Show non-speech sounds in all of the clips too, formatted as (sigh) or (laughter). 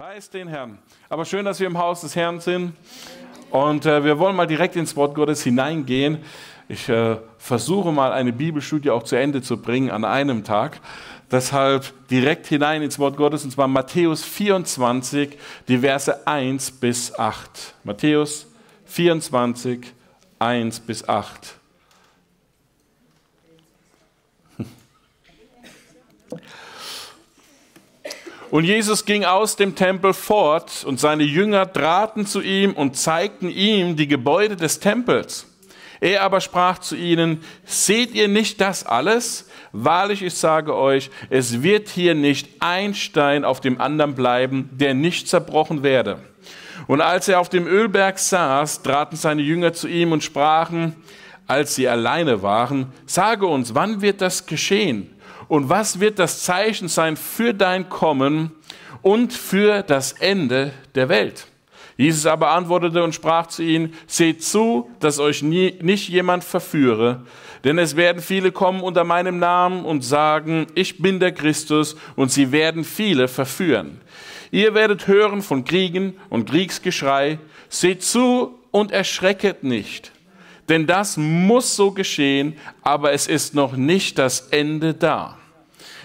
Preis den Herrn. Aber schön, dass wir im Haus des Herrn sind. Und äh, wir wollen mal direkt ins Wort Gottes hineingehen. Ich äh, versuche mal eine Bibelstudie auch zu Ende zu bringen an einem Tag. Deshalb direkt hinein ins Wort Gottes, und zwar Matthäus 24, die Verse 1 bis 8. Matthäus 24, 1 bis 8. Und Jesus ging aus dem Tempel fort und seine Jünger traten zu ihm und zeigten ihm die Gebäude des Tempels. Er aber sprach zu ihnen, seht ihr nicht das alles? Wahrlich, ich sage euch, es wird hier nicht ein Stein auf dem anderen bleiben, der nicht zerbrochen werde. Und als er auf dem Ölberg saß, traten seine Jünger zu ihm und sprachen, als sie alleine waren, sage uns, wann wird das geschehen? Und was wird das Zeichen sein für dein Kommen und für das Ende der Welt? Jesus aber antwortete und sprach zu ihnen, seht zu, dass euch nie, nicht jemand verführe, denn es werden viele kommen unter meinem Namen und sagen, ich bin der Christus, und sie werden viele verführen. Ihr werdet hören von Kriegen und Kriegsgeschrei, seht zu und erschrecket nicht, denn das muss so geschehen, aber es ist noch nicht das Ende da.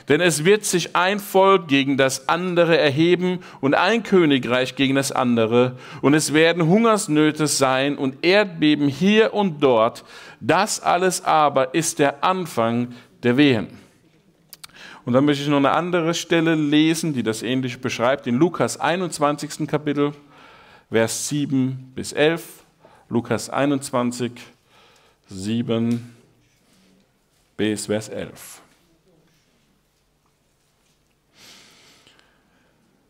Denn es wird sich ein Volk gegen das andere erheben und ein Königreich gegen das andere. Und es werden Hungersnöte sein und Erdbeben hier und dort. Das alles aber ist der Anfang der Wehen. Und dann möchte ich noch eine andere Stelle lesen, die das ähnlich beschreibt, in Lukas 21. Kapitel, Vers 7 bis 11. Lukas 21, 7 bis Vers 11.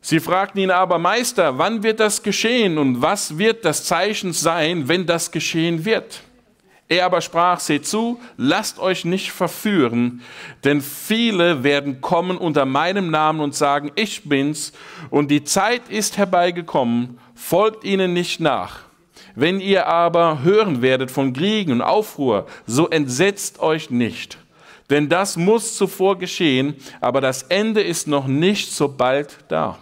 Sie fragten ihn aber, Meister, wann wird das geschehen und was wird das Zeichen sein, wenn das geschehen wird? Er aber sprach, seht zu, lasst euch nicht verführen, denn viele werden kommen unter meinem Namen und sagen, ich bin's, und die Zeit ist herbeigekommen, folgt ihnen nicht nach. Wenn ihr aber hören werdet von Kriegen und Aufruhr, so entsetzt euch nicht. Denn das muss zuvor geschehen, aber das Ende ist noch nicht so bald da.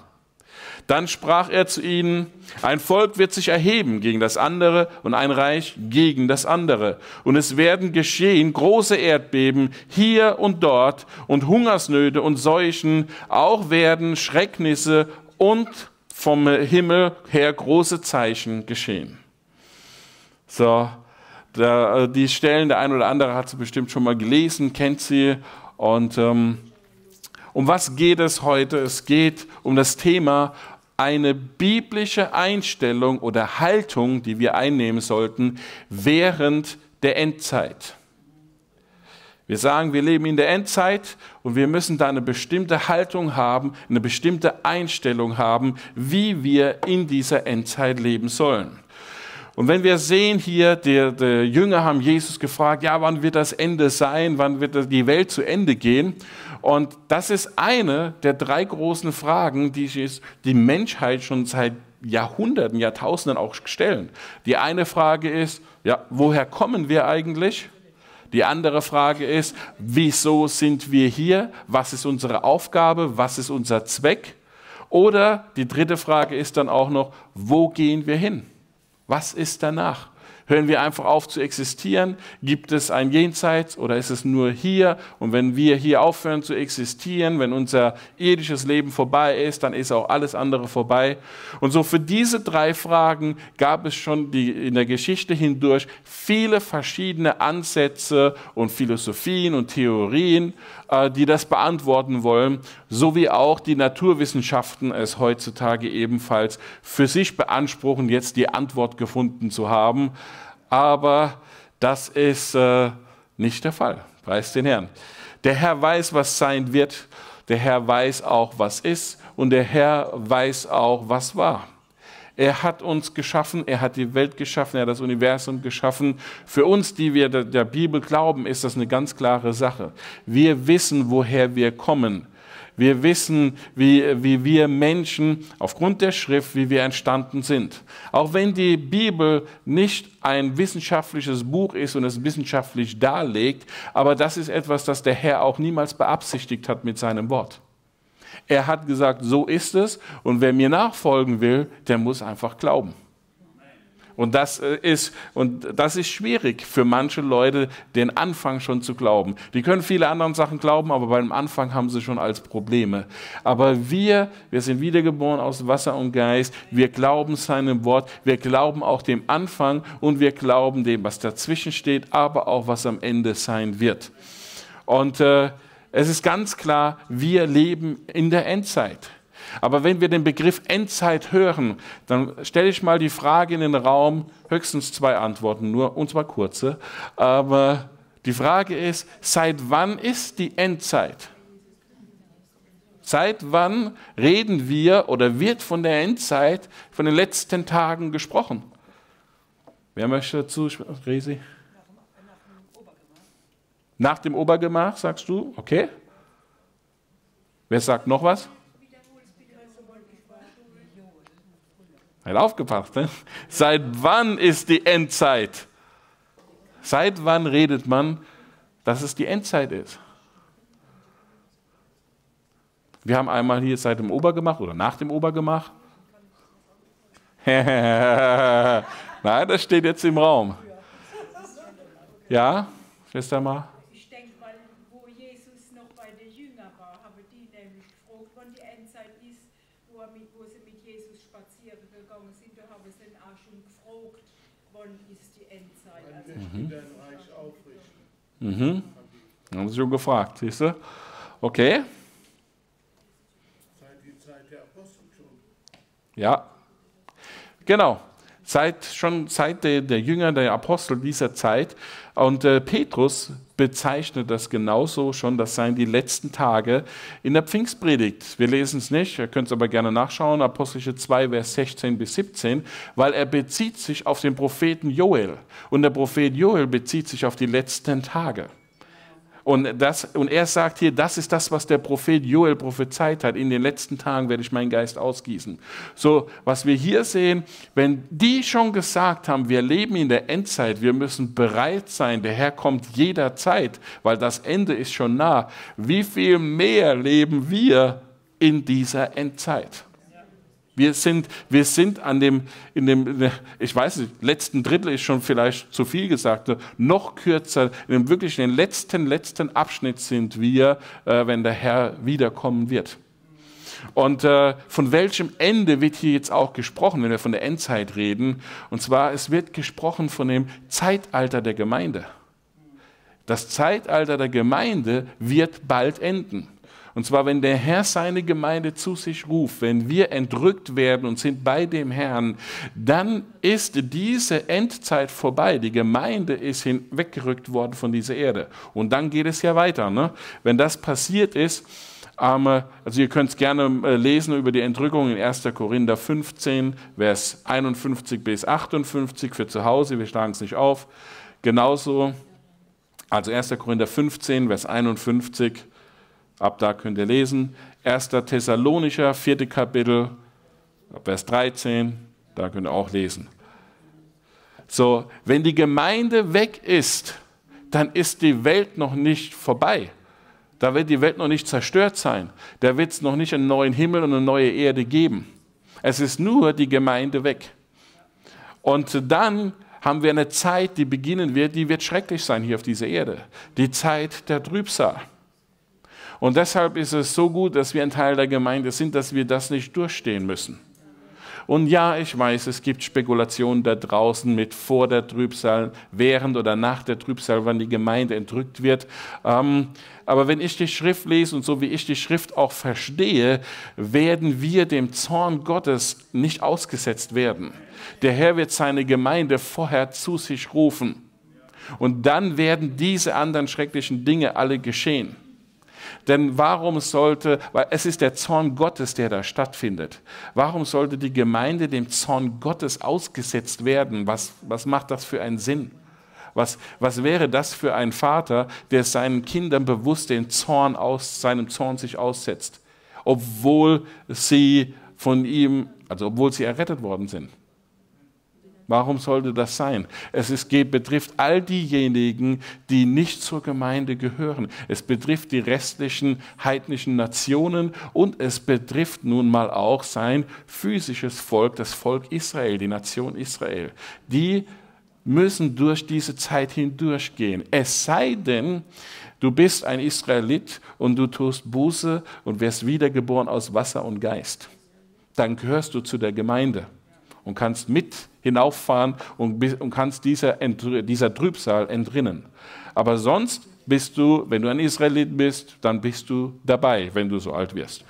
Dann sprach er zu ihnen, ein Volk wird sich erheben gegen das andere und ein Reich gegen das andere. Und es werden geschehen große Erdbeben hier und dort und Hungersnöte und Seuchen, auch werden Schrecknisse und vom Himmel her große Zeichen geschehen. So, da, äh, die Stellen, der ein oder andere hat sie bestimmt schon mal gelesen, kennt sie. Und ähm, um was geht es heute? Es geht um das Thema, eine biblische Einstellung oder Haltung, die wir einnehmen sollten während der Endzeit. Wir sagen, wir leben in der Endzeit und wir müssen da eine bestimmte Haltung haben, eine bestimmte Einstellung haben, wie wir in dieser Endzeit leben sollen. Und wenn wir sehen hier, die, die Jünger haben Jesus gefragt, ja, wann wird das Ende sein, wann wird die Welt zu Ende gehen? Und das ist eine der drei großen Fragen, die sich die Menschheit schon seit Jahrhunderten, Jahrtausenden auch stellen. Die eine Frage ist, ja, woher kommen wir eigentlich? Die andere Frage ist, wieso sind wir hier? Was ist unsere Aufgabe? Was ist unser Zweck? Oder die dritte Frage ist dann auch noch, wo gehen wir hin? Was ist danach? Hören wir einfach auf zu existieren? Gibt es ein Jenseits oder ist es nur hier? Und wenn wir hier aufhören zu existieren, wenn unser irdisches Leben vorbei ist, dann ist auch alles andere vorbei. Und so für diese drei Fragen gab es schon die, in der Geschichte hindurch viele verschiedene Ansätze und Philosophien und Theorien, äh, die das beantworten wollen, so wie auch die Naturwissenschaften es heutzutage ebenfalls für sich beanspruchen, jetzt die Antwort gefunden zu haben aber das ist äh, nicht der Fall. Preis den Herrn. Der Herr weiß, was sein wird. Der Herr weiß auch, was ist. Und der Herr weiß auch, was war. Er hat uns geschaffen, er hat die Welt geschaffen, er hat das Universum geschaffen. Für uns, die wir der Bibel glauben, ist das eine ganz klare Sache. Wir wissen, woher wir kommen. Wir wissen, wie, wie wir Menschen aufgrund der Schrift, wie wir entstanden sind. Auch wenn die Bibel nicht ein wissenschaftliches Buch ist und es wissenschaftlich darlegt, aber das ist etwas, das der Herr auch niemals beabsichtigt hat mit seinem Wort. Er hat gesagt, so ist es und wer mir nachfolgen will, der muss einfach glauben. Und das äh, ist, und das ist schwierig für manche Leute, den Anfang schon zu glauben. Die können viele andere Sachen glauben, aber beim Anfang haben sie schon als Probleme. Aber wir, wir sind wiedergeboren aus Wasser und Geist. Wir glauben seinem Wort. Wir glauben auch dem Anfang und wir glauben dem, was dazwischen steht, aber auch was am Ende sein wird. Und äh, es ist ganz klar, wir leben in der Endzeit. Aber wenn wir den Begriff Endzeit hören, dann stelle ich mal die Frage in den Raum, höchstens zwei Antworten nur, und zwar kurze. Aber die Frage ist, seit wann ist die Endzeit? Seit wann reden wir oder wird von der Endzeit, von den letzten Tagen gesprochen? Wer möchte dazu, Resi? Nach dem Obergemach, sagst du? Okay. Wer sagt noch was? Weil aufgepasst, ne? Seit wann ist die Endzeit? Seit wann redet man, dass es die Endzeit ist? Wir haben einmal hier seit dem Ober gemacht oder nach dem Ober gemacht. (laughs) Nein, das steht jetzt im Raum. Ja, Schwester mal. Mhm. haben Sie schon gefragt, siehst du? Okay. Seit die Zeit der Apostel schon. Ja, genau. Seit, schon seit der, der Jünger, der Apostel dieser Zeit und äh, Petrus bezeichnet das genauso schon, das seien die letzten Tage in der Pfingstpredigt. Wir lesen es nicht, ihr könnt es aber gerne nachschauen, Apostelische 2, Vers 16 bis 17, weil er bezieht sich auf den Propheten Joel. Und der Prophet Joel bezieht sich auf die letzten Tage. Und, das, und er sagt hier, das ist das, was der Prophet Joel prophezeit hat. In den letzten Tagen werde ich meinen Geist ausgießen. So, was wir hier sehen, wenn die schon gesagt haben, wir leben in der Endzeit, wir müssen bereit sein, der Herr kommt jederzeit, weil das Ende ist schon nah. Wie viel mehr leben wir in dieser Endzeit? Wir sind, wir sind an dem, in dem, ich weiß nicht, letzten Drittel ist schon vielleicht zu viel gesagt, noch kürzer, in dem wirklich in den letzten, letzten Abschnitt sind wir, äh, wenn der Herr wiederkommen wird. Und äh, von welchem Ende wird hier jetzt auch gesprochen, wenn wir von der Endzeit reden? Und zwar, es wird gesprochen von dem Zeitalter der Gemeinde. Das Zeitalter der Gemeinde wird bald enden. Und zwar, wenn der Herr seine Gemeinde zu sich ruft, wenn wir entrückt werden und sind bei dem Herrn, dann ist diese Endzeit vorbei. Die Gemeinde ist hinweggerückt worden von dieser Erde. Und dann geht es ja weiter. Ne? Wenn das passiert ist, ähm, also ihr könnt es gerne äh, lesen über die Entrückung in 1. Korinther 15, Vers 51 bis 58 für zu Hause, wir schlagen es nicht auf. Genauso, also 1. Korinther 15, Vers 51 Ab da könnt ihr lesen. 1. Thessalonicher, 4. Kapitel, Vers 13, da könnt ihr auch lesen. So, wenn die Gemeinde weg ist, dann ist die Welt noch nicht vorbei. Da wird die Welt noch nicht zerstört sein. Da wird es noch nicht einen neuen Himmel und eine neue Erde geben. Es ist nur die Gemeinde weg. Und dann haben wir eine Zeit, die beginnen wird, die wird schrecklich sein hier auf dieser Erde. Die Zeit der Trübsal. Und deshalb ist es so gut, dass wir ein Teil der Gemeinde sind, dass wir das nicht durchstehen müssen. Und ja, ich weiß, es gibt Spekulationen da draußen mit vor der Trübsal, während oder nach der Trübsal, wann die Gemeinde entrückt wird. Ähm, aber wenn ich die Schrift lese und so wie ich die Schrift auch verstehe, werden wir dem Zorn Gottes nicht ausgesetzt werden. Der Herr wird seine Gemeinde vorher zu sich rufen. Und dann werden diese anderen schrecklichen Dinge alle geschehen. Denn warum sollte, weil es ist der Zorn Gottes, der da stattfindet, warum sollte die Gemeinde dem Zorn Gottes ausgesetzt werden? Was, was macht das für einen Sinn? Was, was wäre das für ein Vater, der seinen Kindern bewusst den Zorn aus, seinem Zorn sich aussetzt, obwohl sie von ihm, also obwohl sie errettet worden sind? Warum sollte das sein? Es ist, geht, betrifft all diejenigen, die nicht zur Gemeinde gehören. Es betrifft die restlichen heidnischen Nationen und es betrifft nun mal auch sein physisches Volk, das Volk Israel, die Nation Israel. Die müssen durch diese Zeit hindurchgehen. Es sei denn, du bist ein Israelit und du tust Buße und wirst wiedergeboren aus Wasser und Geist. Dann gehörst du zu der Gemeinde und kannst mit hinauffahren und, und kannst dieser, dieser Trübsal entrinnen. Aber sonst bist du, wenn du ein Israelit bist, dann bist du dabei, wenn du so alt wirst.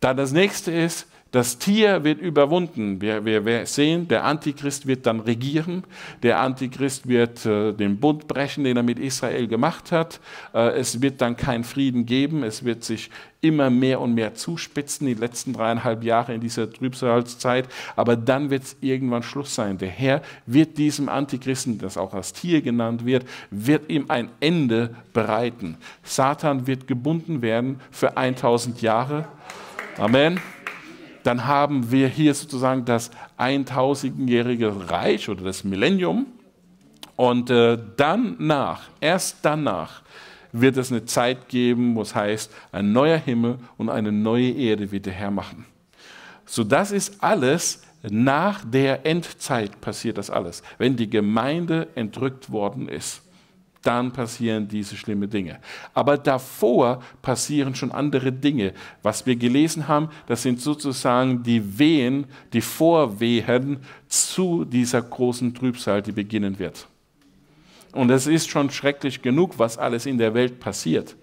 Dann das nächste ist, das Tier wird überwunden. Wir, wir, wir, sehen, der Antichrist wird dann regieren. Der Antichrist wird äh, den Bund brechen, den er mit Israel gemacht hat. Äh, es wird dann keinen Frieden geben. Es wird sich immer mehr und mehr zuspitzen, die letzten dreieinhalb Jahre in dieser Trübsalzeit. Aber dann wird es irgendwann Schluss sein. Der Herr wird diesem Antichristen, das auch als Tier genannt wird, wird ihm ein Ende bereiten. Satan wird gebunden werden für 1000 Jahre. Amen dann haben wir hier sozusagen das 1000-jährige Reich oder das Millennium. Und äh, danach, erst danach, wird es eine Zeit geben, wo es heißt, ein neuer Himmel und eine neue Erde wird der Herr machen. So, das ist alles nach der Endzeit passiert das alles, wenn die Gemeinde entrückt worden ist dann passieren diese schlimmen Dinge. Aber davor passieren schon andere Dinge. Was wir gelesen haben, das sind sozusagen die Wehen, die Vorwehen zu dieser großen Trübsal, die beginnen wird. Und es ist schon schrecklich genug, was alles in der Welt passiert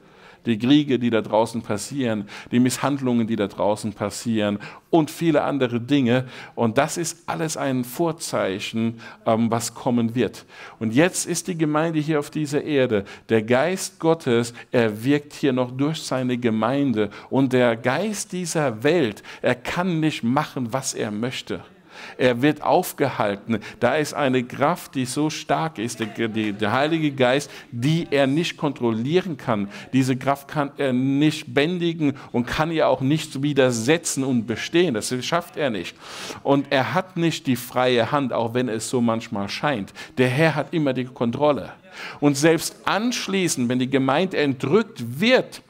die Kriege, die da draußen passieren, die Misshandlungen, die da draußen passieren und viele andere Dinge. Und das ist alles ein Vorzeichen, ähm, was kommen wird. Und jetzt ist die Gemeinde hier auf dieser Erde. Der Geist Gottes, er wirkt hier noch durch seine Gemeinde. Und der Geist dieser Welt, er kann nicht machen, was er möchte er wird aufgehalten. Da ist eine Kraft, die so stark ist, der, der Heilige Geist, die er nicht kontrollieren kann. Diese Kraft kann er nicht bändigen und kann ihr auch nicht widersetzen und bestehen. Das schafft er nicht. Und er hat nicht die freie Hand, auch wenn es so manchmal scheint. Der Herr hat immer die Kontrolle. Und selbst anschließend, wenn die Gemeinde entrückt wird,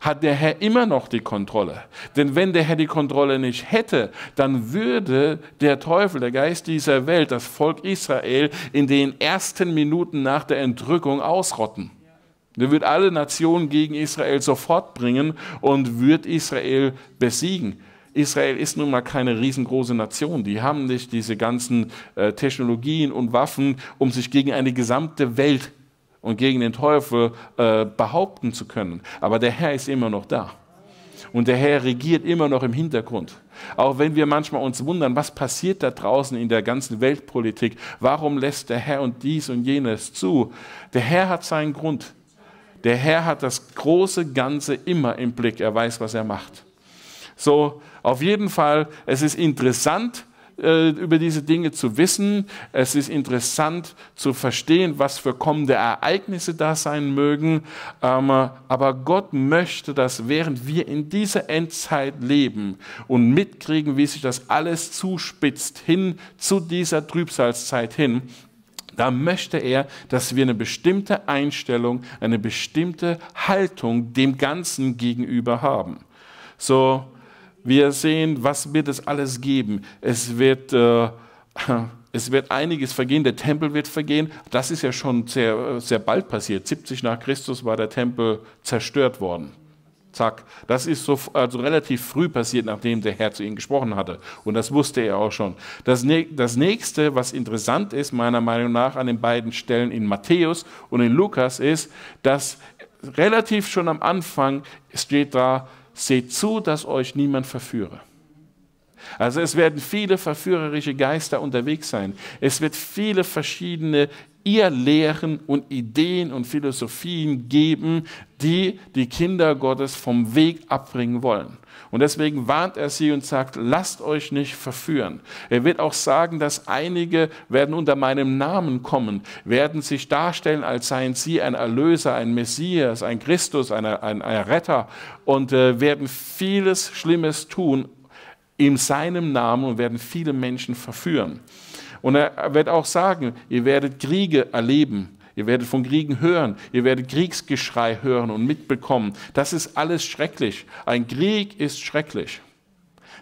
hat der Herr immer noch die Kontrolle. Denn wenn der Herr die Kontrolle nicht hätte, dann würde der Teufel, der Geist dieser Welt, das Volk Israel in den ersten Minuten nach der Entrückung ausrotten. Der wird alle Nationen gegen Israel sofort bringen und wird Israel besiegen. Israel ist nun mal keine riesengroße Nation. Die haben nicht diese ganzen äh, Technologien und Waffen, um sich gegen eine gesamte Welt und gegen den Teufel äh, behaupten zu können. Aber der Herr ist immer noch da. Und der Herr regiert immer noch im Hintergrund. Auch wenn wir manchmal uns wundern, was passiert da draußen in der ganzen Weltpolitik? Warum lässt der Herr und dies und jenes zu? Der Herr hat seinen Grund. Der Herr hat das große Ganze immer im Blick. Er weiß, was er macht. So, auf jeden Fall, es ist interessant, äh, über diese Dinge zu wissen. Es ist interessant zu verstehen, was für kommende Ereignisse da sein mögen. Ähm, aber Gott möchte, dass während wir in dieser Endzeit leben und mitkriegen, wie sich das alles zuspitzt hin zu dieser Trübsalzeit hin, da möchte er, dass wir eine bestimmte Einstellung, eine bestimmte Haltung dem Ganzen gegenüber haben. So, wir sehen, was wird es alles geben. Es wird, äh, (laughs) es wird einiges vergehen, der Tempel wird vergehen. Das ist ja schon sehr, sehr bald passiert. 70 nach Christus war der Tempel zerstört worden. Zack. Das ist so, also relativ früh passiert, nachdem der Herr zu ihnen gesprochen hatte. Und das wusste er auch schon. Das, das nächste, was interessant ist, meiner Meinung nach, an den beiden Stellen in Matthäus und in Lukas, ist, dass relativ schon am Anfang steht da, seht zu, dass euch niemand verführe. Also es werden viele verführerische Geister unterwegs sein. Es wird viele verschiedene Irrlehren und Ideen und Philosophien geben, die die Kinder Gottes vom Weg abbringen wollen. Und deswegen warnt er sie und sagt, lasst euch nicht verführen. Er wird auch sagen, dass einige werden unter meinem Namen kommen, werden sich darstellen, als seien sie ein Erlöser, ein Messias, ein Christus, ein, ein, ein Retter und äh, werden vieles Schlimmes tun in seinem Namen und werden viele Menschen verführen. Und er wird auch sagen, ihr werdet Kriege erleben Ihr werdet von Kriegen hören. Ihr werdet Kriegsgeschrei hören und mitbekommen. Das ist alles schrecklich. Ein Krieg ist schrecklich.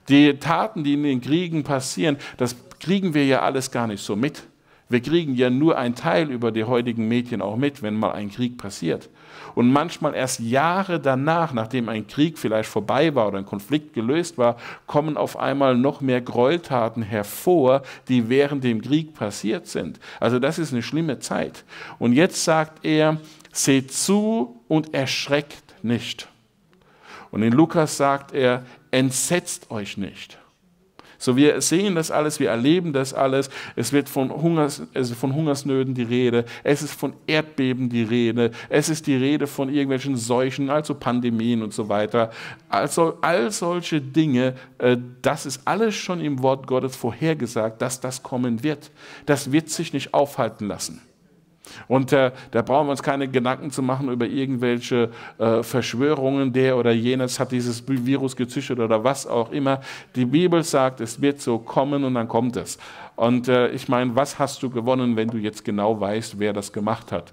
Die Taten, die in den Kriegen passieren, das kriegen wir ja alles gar nicht so mit. Wir kriegen ja nur ein Teil über die heutigen Medien auch mit, wenn mal ein Krieg passiert. Und manchmal erst Jahre danach, nachdem ein Krieg vielleicht vorbei war oder ein Konflikt gelöst war, kommen auf einmal noch mehr Gräueltaten hervor, die während dem Krieg passiert sind. Also das ist eine schlimme Zeit. Und jetzt sagt er, seht zu und erschreckt nicht. Und in Lukas sagt er, entsetzt euch nicht. So, wir sehen das alles, wir erleben das alles. Es wird von, Hungers, also von Hungersnöten die Rede, es ist von Erdbeben die Rede, es ist die Rede von irgendwelchen Seuchen, also Pandemien und so weiter. Also all solche Dinge, äh, das ist alles schon im Wort Gottes vorhergesagt, dass das kommen wird. Das wird sich nicht aufhalten lassen. Und äh, da brauchen wir uns keine Gedanken zu machen über irgendwelche äh, Verschwörungen, der oder jenes hat dieses Virus gezüchtet oder was auch immer. Die Bibel sagt, es wird so kommen und dann kommt es. Und äh, ich meine, was hast du gewonnen, wenn du jetzt genau weißt, wer das gemacht hat?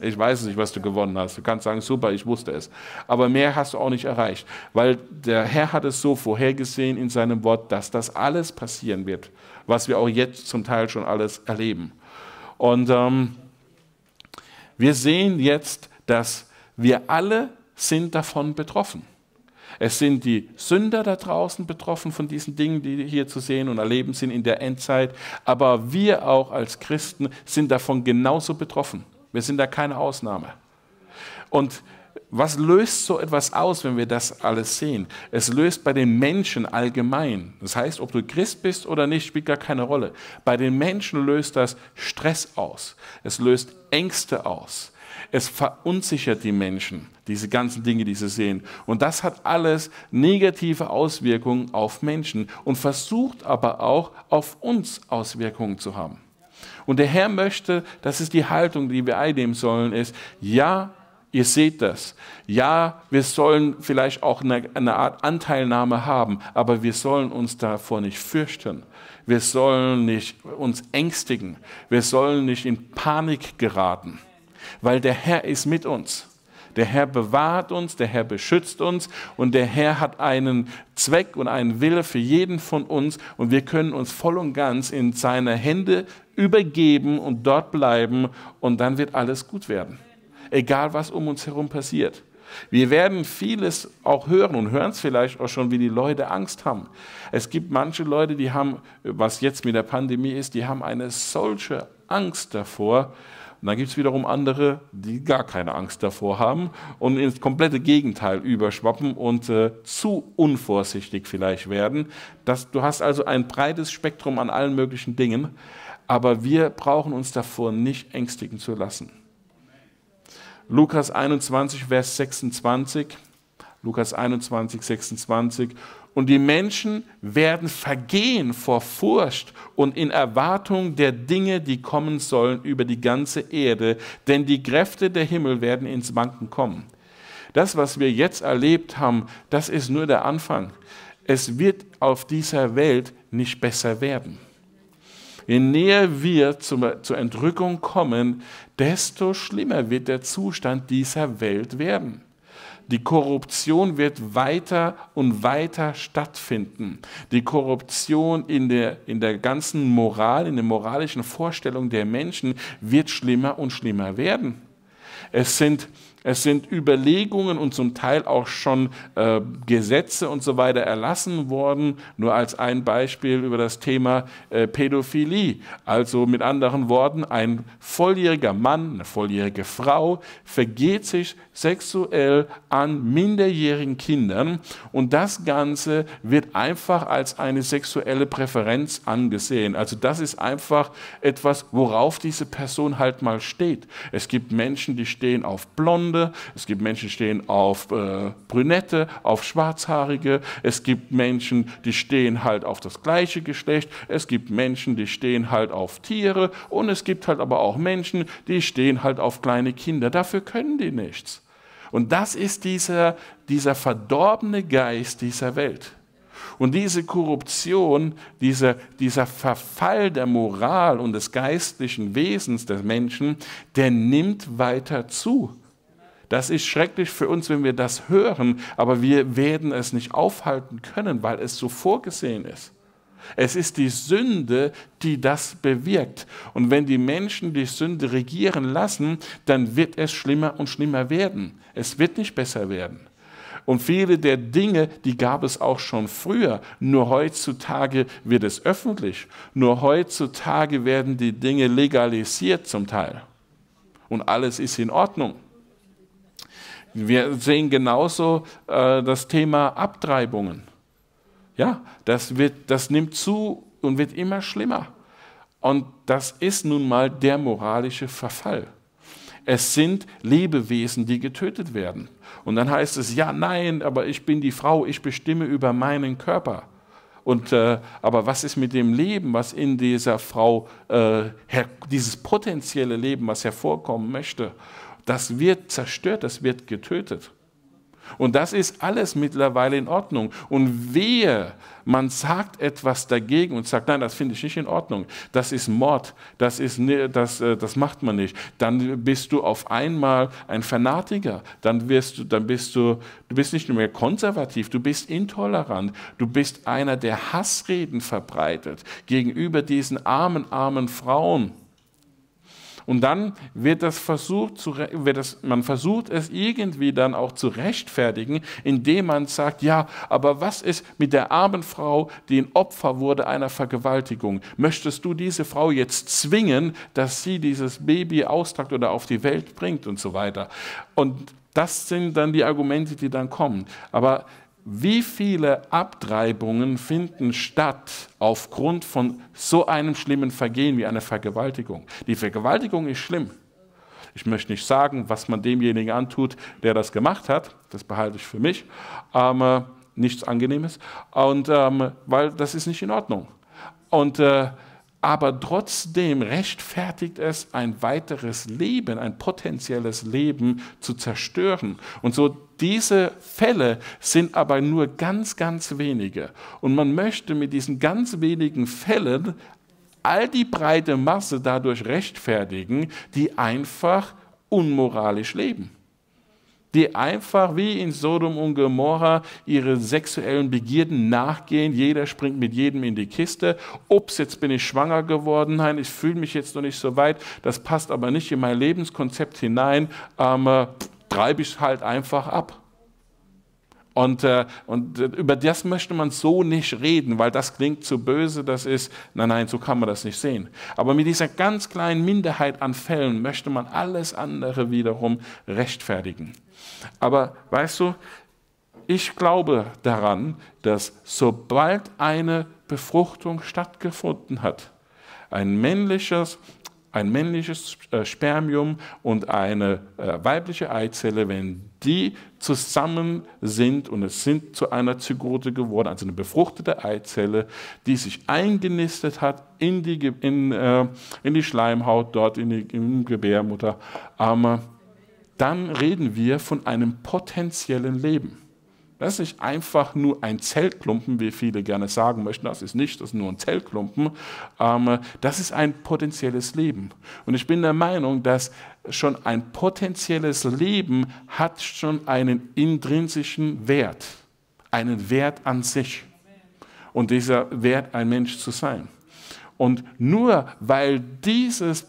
Ich weiß nicht, was du gewonnen hast. Du kannst sagen, super, ich wusste es. Aber mehr hast du auch nicht erreicht, weil der Herr hat es so vorhergesehen in seinem Wort, dass das alles passieren wird, was wir auch jetzt zum Teil schon alles erleben. Und ähm, wir sehen jetzt, dass wir alle sind davon betroffen. Es sind die Sünder da draußen betroffen von diesen Dingen, die hier zu sehen und erleben sind in der Endzeit. Aber wir auch als Christen sind davon genauso betroffen. Wir sind da keine Ausnahme. Und was löst so etwas aus, wenn wir das alles sehen? Es löst bei den Menschen allgemein. Das heißt, ob du Christ bist oder nicht, spielt gar keine Rolle. Bei den Menschen löst das Stress aus. Es löst Ängste aus. Es verunsichert die Menschen, diese ganzen Dinge, die sie sehen. Und das hat alles negative Auswirkungen auf Menschen und versucht aber auch auf uns Auswirkungen zu haben. Und der Herr möchte, das ist die Haltung, die wir einnehmen sollen, ist, ja, Ihr seht das. Ja, wir sollen vielleicht auch eine, eine, Art Anteilnahme haben, aber wir sollen uns davor nicht fürchten. Wir sollen nicht uns ängstigen. Wir sollen nicht in Panik geraten, weil der Herr ist mit uns. Der Herr bewahrt uns, der Herr beschützt uns und der Herr hat einen Zweck und einen Wille für jeden von uns und wir können uns voll und ganz in seine Hände übergeben und dort bleiben und dann wird alles gut werden egal was um uns herum passiert. Wir werden vieles auch hören und hören es vielleicht auch schon, wie die Leute Angst haben. Es gibt manche Leute, die haben, was jetzt mit der Pandemie ist, die haben eine solche Angst davor. Und dann gibt es wiederum andere, die gar keine Angst davor haben und ins komplette Gegenteil überschwappen und äh, zu unvorsichtig vielleicht werden. Das, du hast also ein breites Spektrum an allen möglichen Dingen, aber wir brauchen uns davor nicht ängstigen zu lassen. Lukas 21, Vers 26. Lukas 21, 26. Und die Menschen werden vergehen vor Furcht und in Erwartung der Dinge, die kommen sollen über die ganze Erde, denn die Kräfte der Himmel werden ins Wanken kommen. Das, was wir jetzt erlebt haben, das ist nur der Anfang. Es wird auf dieser Welt nicht besser werden. Je näher wir zur, zur Entrückung kommen, desto schlimmer wird der Zustand dieser Welt werden. Die Korruption wird weiter und weiter stattfinden. Die Korruption in der, in der ganzen Moral, in der moralischen Vorstellung der Menschen wird schlimmer und schlimmer werden. Es sind es sind Überlegungen und zum Teil auch schon äh, Gesetze und so weiter erlassen worden. Nur als ein Beispiel über das Thema äh, Pädophilie. Also mit anderen Worten, ein volljähriger Mann, eine volljährige Frau vergeht sich sexuell an minderjährigen Kindern und das Ganze wird einfach als eine sexuelle Präferenz angesehen. Also das ist einfach etwas, worauf diese Person halt mal steht. Es gibt Menschen, die stehen auf Blonde, Blonde, es gibt Menschen, die stehen auf äh, Brünette, auf Schwarzhaarige, es gibt Menschen, die stehen halt auf das gleiche Geschlecht, es gibt Menschen, die stehen halt auf Tiere und es gibt halt aber auch Menschen, die stehen halt auf kleine Kinder. Dafür können die nichts. Und das ist dieser, dieser verdorbene Geist dieser Welt. Und diese Korruption, dieser, dieser Verfall der Moral und des geistlichen Wesens des Menschen, der nimmt weiter zu. Das ist schrecklich für uns, wenn wir das hören, aber wir werden es nicht aufhalten können, weil es so vorgesehen ist. Es ist die Sünde, die das bewirkt. Und wenn die Menschen die Sünde regieren lassen, dann wird es schlimmer und schlimmer werden. Es wird nicht besser werden. Und viele der Dinge, die gab es auch schon früher. Nur heutzutage wird es öffentlich. Nur heutzutage werden die Dinge legalisiert zum Teil. Und alles ist in Ordnung. Wir sehen genauso äh, das Thema Abtreibungen. Ja, das, wird, das nimmt zu und wird immer schlimmer. Und das ist nun mal der moralische Verfall. Es sind Lebewesen, die getötet werden. Und dann heißt es, ja, nein, aber ich bin die Frau, ich bestimme über meinen Körper. Und, äh, aber was ist mit dem Leben, was in dieser Frau, äh, dieses potenzielle Leben, was hervorkommen möchte? das wird zerstört, das wird getötet. Und das ist alles mittlerweile in Ordnung. Und wehe, man sagt etwas dagegen und sagt, nein, das finde ich nicht in Ordnung. Das ist Mord, das, ist, das, äh, das macht man nicht. Dann bist du auf einmal ein Fanatiker. Dann, wirst du, dann bist du, du bist nicht mehr konservativ, du bist intolerant. Du bist einer, der Hassreden verbreitet gegenüber diesen armen, armen Frauen. Und dann wird das versucht, zu, wird das, man versucht es irgendwie dann auch zu rechtfertigen, indem man sagt, ja, aber was ist mit der armen Frau, die ein Opfer wurde einer Vergewaltigung? Möchtest du diese Frau jetzt zwingen, dass sie dieses Baby austragt oder auf die Welt bringt und so weiter? Und das sind dann die Argumente, die dann kommen. Aber wie viele Abtreibungen finden statt aufgrund von so einem schlimmen Vergehen wie einer Vergewaltigung. Die Vergewaltigung ist schlimm. Ich möchte nicht sagen, was man demjenigen antut, der das gemacht hat. Das behalte ich für mich. Ähm, äh, nichts Angenehmes. Und ähm, weil das ist nicht in Ordnung. Und äh, aber trotzdem rechtfertigt es ein weiteres Leben, ein potenzielles Leben zu zerstören. Und so diese Fälle sind aber nur ganz, ganz wenige. Und man möchte mit diesen ganz wenigen Fällen all die breite Masse dadurch rechtfertigen, die einfach unmoralisch leben. Die einfach wie in Sodom und Gomorra ihre sexuellen Begierden nachgehen. Jeder springt mit jedem in die Kiste. Ups, jetzt bin ich schwanger geworden. Nein, ich fühle mich jetzt noch nicht so weit. Das passt aber nicht in mein Lebenskonzept hinein. Ähm, äh, pff, treibe ich es halt einfach ab. Und, äh, und äh, über das möchte man so nicht reden, weil das klingt zu böse, das ist, nein, nein, so kann man das nicht sehen. Aber mit dieser ganz kleinen Minderheit an Fällen möchte man alles andere wiederum rechtfertigen. Aber weißt du, ich glaube daran, dass sobald eine Befruchtung stattgefunden hat, ein männliches ein männliches äh, Spermium und eine äh, weibliche Eizelle, wenn die zusammen sind und es sind zu einer Zygote geworden, also eine befruchtete Eizelle, die sich eingenistet hat in die, in, äh, in die Schleimhaut, dort in die im Gebärmutter, ähm, dann reden wir von einem potenziellen Leben. Das ist nicht einfach nur ein Zellklumpen, wie viele gerne sagen möchten. Das ist nicht, das ist nur ein Zellklumpen. Ähm, das ist ein potenzielles Leben. Und ich bin der Meinung, dass schon ein potenzielles Leben hat schon einen intrinsischen Wert, einen Wert an sich. Und dieser Wert, ein Mensch zu sein. Und nur weil dieses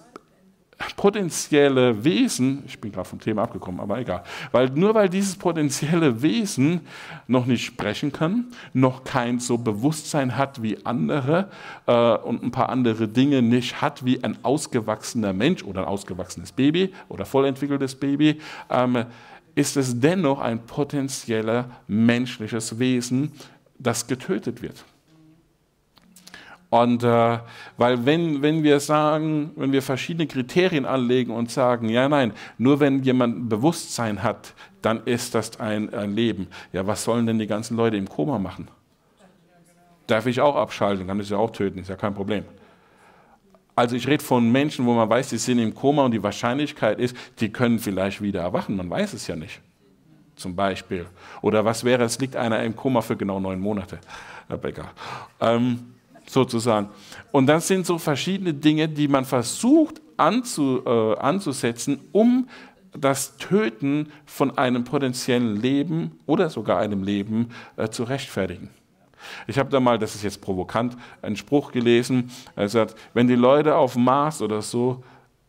potenzielle Wesen, ich bin gerade vom Thema abgekommen, aber egal, weil nur weil dieses potenzielle Wesen noch nicht sprechen kann, noch kein so Bewusstsein hat wie andere äh, und ein paar andere Dinge nicht hat wie ein ausgewachsener Mensch oder ein ausgewachsenes Baby oder vollentwickeltes Baby, ähm, ist es dennoch ein potenzieller menschliches Wesen, das getötet wird. Und äh, weil wenn, wenn wir sagen, wenn wir verschiedene Kriterien anlegen und sagen, ja, nein, nur wenn jemand Bewusstsein hat, dann ist das ein, ein Leben. Ja, was sollen denn die ganzen Leute im Koma machen? Darf ich auch abschalten, kann ich sie auch töten, ist ja kein Problem. Also ich rede von Menschen, wo man weiß, die sind im Koma und die Wahrscheinlichkeit ist, die können vielleicht wieder erwachen, man weiß es ja nicht zum Beispiel. Oder was wäre, es liegt einer im Koma für genau neun Monate, Herr Becker. Ähm, sozusagen. Und das sind so verschiedene Dinge, die man versucht anzu, äh, anzusetzen, um das Töten von einem potenziellen Leben oder sogar einem Leben äh, zu rechtfertigen. Ich habe da mal, das ist jetzt provokant, einen Spruch gelesen. Er sagt, wenn die Leute auf Mars oder so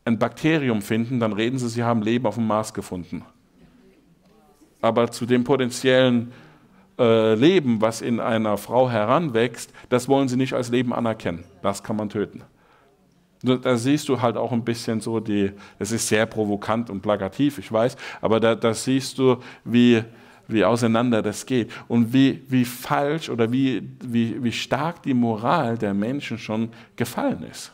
ein Bakterium finden, dann reden sie, sie haben Leben auf dem Mars gefunden. Aber zu dem potenziellen Leben, äh, Leben, was in einer Frau heranwächst, das wollen sie nicht als Leben anerkennen. Das kann man töten. Da siehst du halt auch ein bisschen so die, es ist sehr provokant und plakativ, ich weiß, aber da, da siehst du, wie, wie auseinander das geht und wie, wie falsch oder wie, wie, wie stark die Moral der Menschen schon gefallen ist.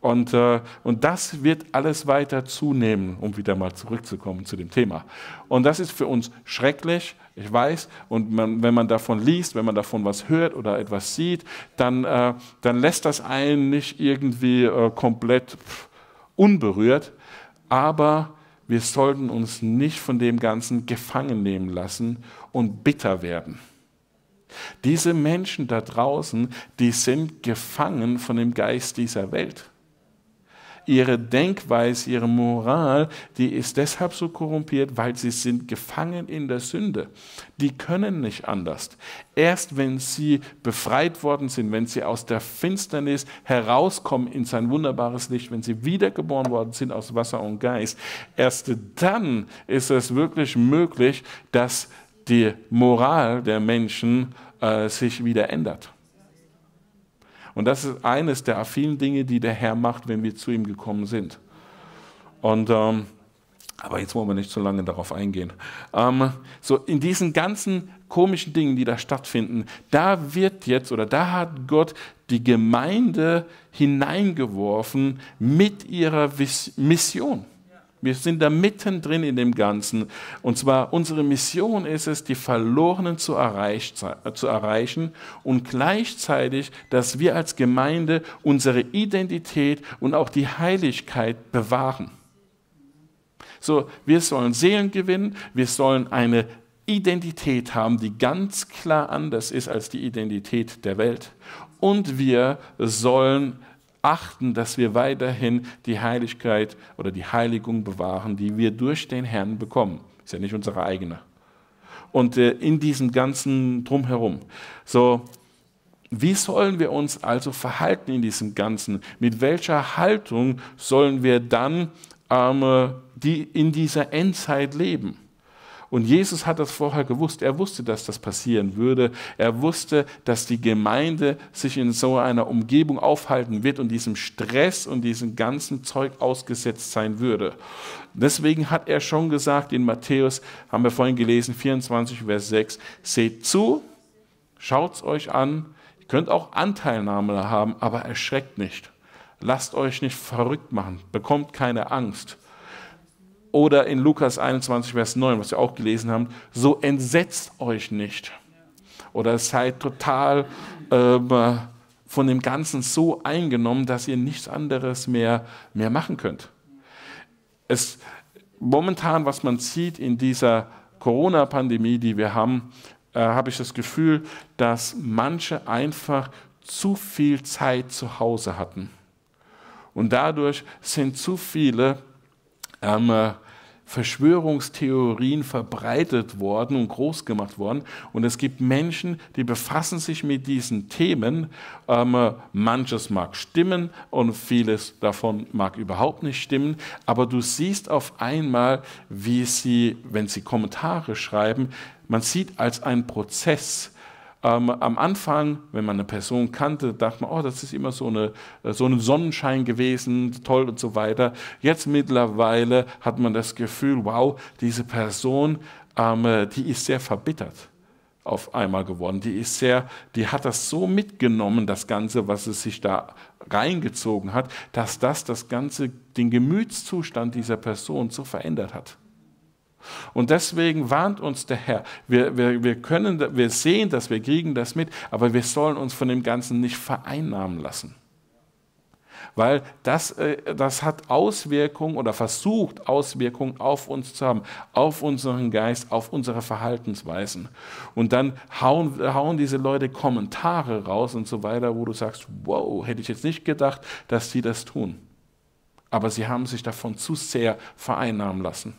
Und, äh, und das wird alles weiter zunehmen, um wieder mal zurückzukommen zu dem Thema. Und das ist für uns schrecklich, ich weiß, und man, wenn man davon liest, wenn man davon was hört oder etwas sieht, dann, äh, dann lässt das einen nicht irgendwie äh, komplett unberührt. Aber wir sollten uns nicht von dem Ganzen gefangen nehmen lassen und bitter werden. Diese Menschen da draußen, die sind gefangen von dem Geist dieser Welt ihre Denkweise, ihre Moral, die ist deshalb so korrumpiert, weil sie sind gefangen in der Sünde. Die können nicht anders. Erst wenn sie befreit worden sind, wenn sie aus der Finsternis herauskommen in sein wunderbares Licht, wenn sie wiedergeboren worden sind aus Wasser und Geist, erst dann ist es wirklich möglich, dass die Moral der Menschen äh, sich wieder ändert. Und das ist eines der vielen Dinge, die der Herr macht, wenn wir zu ihm gekommen sind. Und ähm, aber jetzt wollen wir nicht zu lange darauf eingehen. Ähm, so in diesen ganzen komischen Dingen, die da stattfinden, da wird jetzt oder da hat Gott die Gemeinde hineingeworfen mit ihrer Vis Mission. Wir sind da mittendrin in dem Ganzen. Und zwar unsere Mission ist es, die Verlorenen äh, zu, erreichen und gleichzeitig, dass wir als Gemeinde unsere Identität und auch die Heiligkeit bewahren. So, wir sollen Seelen gewinnen, wir sollen eine Identität haben, die ganz klar anders ist als die Identität der Welt. Und wir sollen achten, dass wir weiterhin die Heiligkeit oder die Heiligung bewahren, die wir durch den Herrn bekommen. Ist ja nicht unsere eigene. Und äh, in diesem ganzen Drumherum. So, wie sollen wir uns also verhalten in diesem Ganzen? Mit welcher Haltung sollen wir dann ähm, die in dieser Endzeit leben? Und Jesus hat das vorher gewusst. Er wusste, dass das passieren würde. Er wusste, dass die Gemeinde sich in so einer Umgebung aufhalten wird und diesem Stress und diesem ganzen Zeug ausgesetzt sein würde. Deswegen hat er schon gesagt, in Matthäus haben wir vorhin gelesen, 24, Vers 6, seht zu, schaut's euch an, ihr könnt auch Anteilnahme haben, aber erschreckt nicht. Lasst euch nicht verrückt machen, bekommt keine Angst. Oder in Lukas 21, Vers 9, was wir auch gelesen haben, so entsetzt euch nicht. Oder seid total ähm, äh, von dem Ganzen so eingenommen, dass ihr nichts anderes mehr, mehr machen könnt. Es, momentan, was man sieht in dieser Corona-Pandemie, die wir haben, äh, habe ich das Gefühl, dass manche einfach zu viel Zeit zu Hause hatten. Und dadurch sind zu viele ähm, äh, Verschwörungstheorien verbreitet worden und groß gemacht worden. Und es gibt Menschen, die befassen sich mit diesen Themen. Ähm, äh, manches mag stimmen und vieles davon mag überhaupt nicht stimmen. Aber du siehst auf einmal, wie sie, wenn sie Kommentare schreiben, man sieht als ein Prozess, ähm, am Anfang, wenn man eine Person kannte, dachte man, oh, das ist immer so, eine, äh, so ein Sonnenschein gewesen, toll und so weiter. Jetzt mittlerweile hat man das Gefühl, wow, diese Person, ähm, äh, die ist sehr verbittert auf einmal geworden. Die ist sehr, die hat das so mitgenommen, das Ganze, was es sich da reingezogen hat, dass das das Ganze, den Gemütszustand dieser Person so verändert hat. Und deswegen warnt uns der Herr. Wir, wir, wir, können, wir sehen das, wir kriegen das mit, aber wir sollen uns von dem Ganzen nicht vereinnahmen lassen. Weil das, äh, das hat Auswirkungen oder versucht Auswirkungen auf uns zu haben, auf unseren Geist, auf unsere Verhaltensweisen. Und dann hauen, hauen diese Leute Kommentare raus und so weiter, wo du sagst, wow, hätte ich jetzt nicht gedacht, dass sie das tun. Aber sie haben sich davon zu sehr vereinnahmen lassen.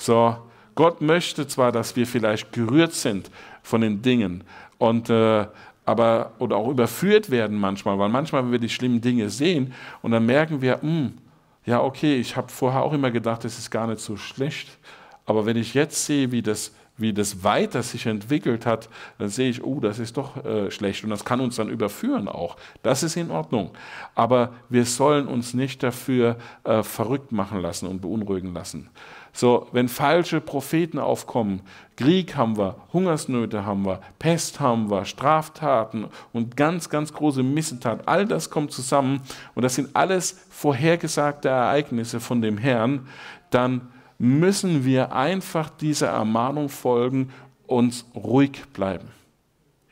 So, Gott möchte zwar, dass wir vielleicht gerührt sind von den Dingen und äh, aber oder auch überführt werden manchmal, weil manchmal wenn wir die schlimmen Dinge sehen und dann merken wir, mh, hm, ja okay, ich habe vorher auch immer gedacht, das ist gar nicht so schlecht, aber wenn ich jetzt sehe, wie das wie das weiter sich entwickelt hat, dann sehe ich, oh, das ist doch äh, schlecht und das kann uns dann überführen auch. Das ist in Ordnung. Aber wir sollen uns nicht dafür äh, verrückt machen lassen und beunruhigen lassen. So, wenn falsche Propheten aufkommen, Krieg haben wir, Hungersnöte haben wir, Pest haben wir, Straftaten und ganz, ganz große Missetaten, all das kommt zusammen und das sind alles vorhergesagte Ereignisse von dem Herrn, dann müssen wir einfach dieser Ermahnung folgen, uns ruhig bleiben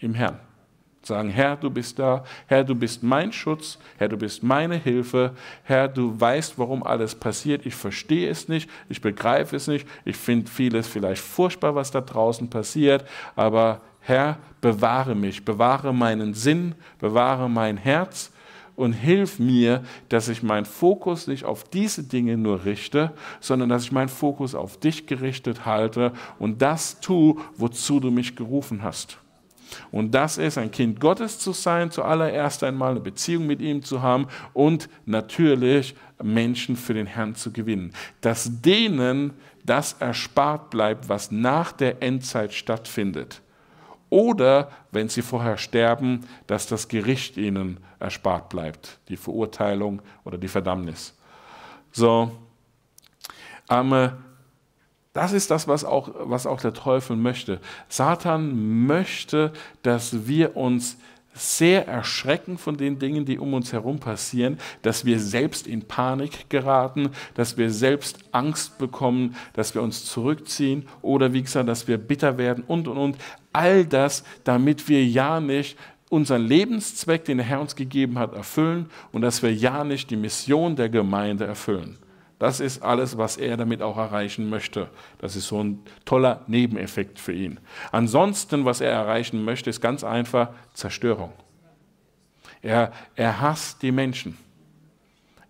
im Herrn. Sagen, Herr, du bist da, Herr, du bist mein Schutz, Herr, du bist meine Hilfe, Herr, du weißt, warum alles passiert, ich verstehe es nicht, ich begreife es nicht, ich finde vieles vielleicht furchtbar, was da draußen passiert, aber Herr, bewahre mich, bewahre meinen Sinn, bewahre mein Herz und hilf mir, dass ich meinen Fokus nicht auf diese Dinge nur richte, sondern dass ich meinen Fokus auf dich gerichtet halte und das tue, wozu du mich gerufen hast. Und das ist, ein Kind Gottes zu sein, zuallererst einmal eine Beziehung mit ihm zu haben und natürlich Menschen für den Herrn zu gewinnen. Dass denen das erspart bleibt, was nach der Endzeit stattfindet. Oder, wenn sie vorher sterben, dass das Gericht ihnen erspart bleibt, die Verurteilung oder die Verdammnis. So, ähm, das ist das, was auch, was auch der Teufel möchte. Satan möchte, dass wir uns sehr erschrecken von den Dingen, die um uns herum passieren, dass wir selbst in Panik geraten, dass wir selbst Angst bekommen, dass wir uns zurückziehen oder wie gesagt, dass wir bitter werden und und und. All das, damit wir ja nicht unseren Lebenszweck, den der Herr uns gegeben hat, erfüllen und dass wir ja nicht die Mission der Gemeinde erfüllen. Das ist alles, was er damit auch erreichen möchte. Das ist so ein toller Nebeneffekt für ihn. Ansonsten, was er erreichen möchte, ist ganz einfach Zerstörung. Er, er hasst die Menschen.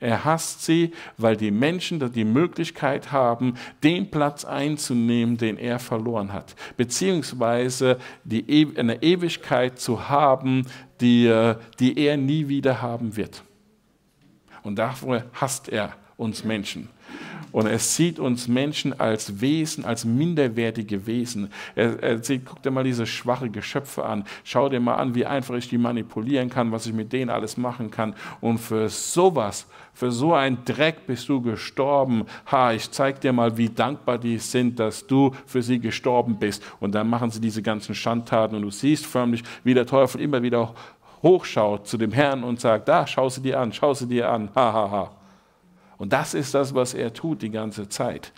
Er hasst sie, weil die Menschen die Möglichkeit haben, den Platz einzunehmen, den er verloren hat, beziehungsweise die, e, eine Ewigkeit zu haben, die, äh, die er nie wieder haben wird. Und davor hasst er uns Menschen. Und er sieht uns Menschen als Wesen, als minderwertige Wesen. Er, er sieht, guck dir mal diese schwachen Geschöpfe an. Schau dir mal an, wie einfach ich die manipulieren kann, was ich mit denen alles machen kann. Und für sowas, für so einen Dreck bist du gestorben. Ha, ich zeig dir mal, wie dankbar die sind, dass du für sie gestorben bist. Und dann machen sie diese ganzen Schandtaten und du siehst förmlich, wie der Teufel immer wieder hochschaut zu dem Herrn und sagt, da, schau sie dir an, schau sie dir an, ha, ha, ha. Und das ist das, was er tut die ganze Zeit.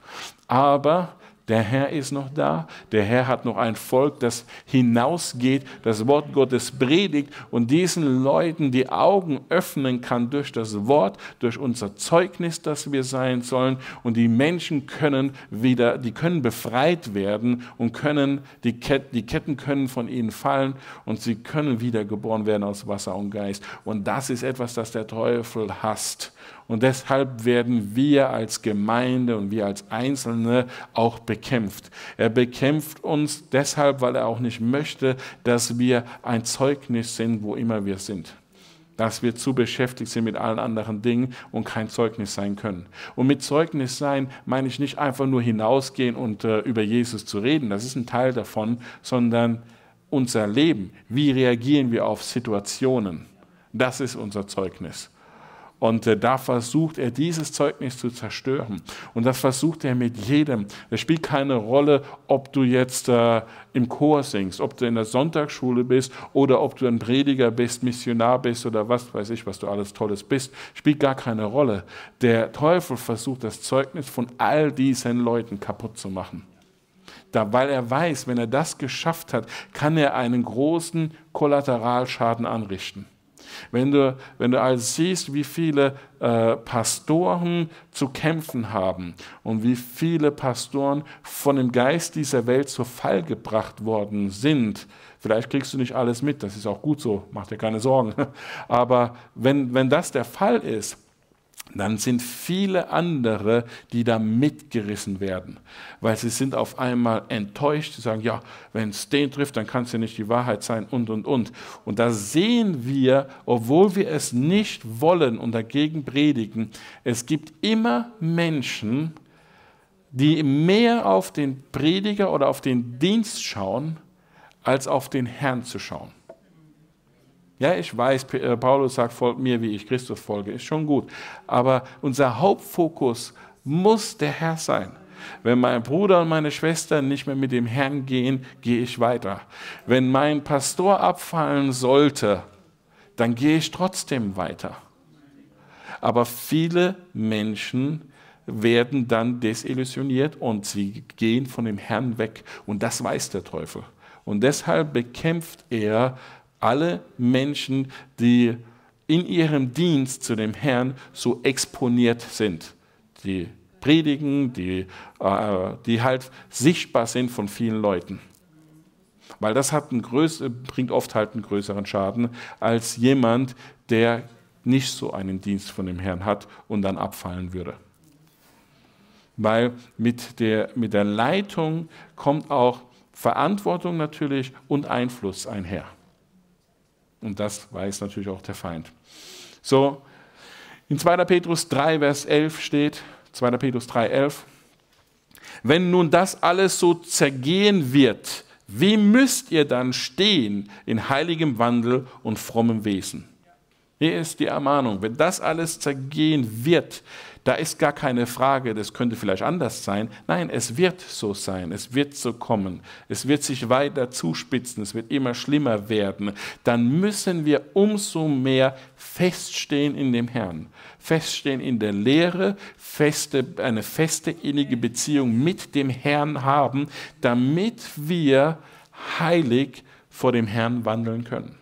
Aber der Herr ist noch da. Der Herr hat noch ein Volk, das hinausgeht, das Wort Gottes predigt und diesen Leuten die Augen öffnen kann durch das Wort, durch unser Zeugnis, das wir sein sollen. Und die Menschen können wieder, die können befreit werden und können, die, Ketten, die Ketten können von ihnen fallen und sie können wiedergeboren werden aus Wasser und Geist. Und das ist etwas, das der Teufel hasst. Und deshalb werden wir als Gemeinde und wir als Einzelne auch bekämpft. Er bekämpft uns deshalb, weil er auch nicht möchte, dass wir ein Zeugnis sind, wo immer wir sind dass wir zu beschäftigt sind mit allen anderen Dingen und kein Zeugnis sein können. Und mit Zeugnis sein meine ich nicht einfach nur hinausgehen und äh, über Jesus zu reden, das ist ein Teil davon, sondern unser Leben, wie reagieren wir auf Situationen, das ist unser Zeugnis. Und äh, da versucht er, dieses Zeugnis zu zerstören. Und das versucht er mit jedem. Es spielt keine Rolle, ob du jetzt äh, im Chor singst, ob du in der Sonntagsschule bist oder ob du ein Prediger bist, Missionar bist oder was weiß ich, was du alles Tolles bist. Spielt gar keine Rolle. Der Teufel versucht, das Zeugnis von all diesen Leuten kaputt zu machen. Da, weil er weiß, wenn er das geschafft hat, kann er einen großen Kollateralschaden anrichten. Wenn du, wenn du also siehst, wie viele äh, Pastoren zu kämpfen haben und wie viele Pastoren von dem Geist dieser Welt zu Fall gebracht worden sind, vielleicht kriegst du nicht alles mit, das ist auch gut so, mach dir keine Sorgen. (laughs) Aber wenn, wenn das der Fall ist, dann sind viele andere, die da mitgerissen werden, weil sie sind auf einmal enttäuscht, sie sagen, ja, wenn es den trifft, dann kann es ja nicht die Wahrheit sein und, und, und. Und da sehen wir, obwohl wir es nicht wollen und dagegen predigen, es gibt immer Menschen, die mehr auf den Prediger oder auf den Dienst schauen, als auf den Herrn zu schauen. Ja, ich weiß, äh, Paulus sagt, folgt mir, wie ich Christus folge, ist schon gut. Aber unser Hauptfokus muss der Herr sein. Wenn mein Bruder und meine Schwester nicht mehr mit dem Herrn gehen, gehe ich weiter. Wenn mein Pastor abfallen sollte, dann gehe ich trotzdem weiter. Aber viele Menschen werden dann desillusioniert und sie gehen von dem Herrn weg. Und das weiß der Teufel. Und deshalb bekämpft er alle Menschen, die in ihrem Dienst zu dem Herrn so exponiert sind. Die predigen, die, äh, die halt sichtbar sind von vielen Leuten. Weil das hat einen größeren, bringt oft halt einen größeren Schaden als jemand, der nicht so einen Dienst von dem Herrn hat und dann abfallen würde. Weil mit der, mit der Leitung kommt auch Verantwortung natürlich und Einfluss einher. Und das weiß natürlich auch der Feind. So, in 2. Petrus 3, Vers 11 steht, 2. Petrus 3, 11, wenn nun das alles so zergehen wird, wie müsst ihr dann stehen in heiligem Wandel und frommem Wesen? Hier ist die Ermahnung, wenn das alles zergehen wird, da ist gar keine Frage, das könnte vielleicht anders sein. Nein, es wird so sein, es wird so kommen, es wird sich weiter zuspitzen, es wird immer schlimmer werden. Dann müssen wir umso mehr feststehen in dem Herrn, feststehen in der Lehre, feste, eine feste innige Beziehung mit dem Herrn haben, damit wir heilig vor dem Herrn wandeln können.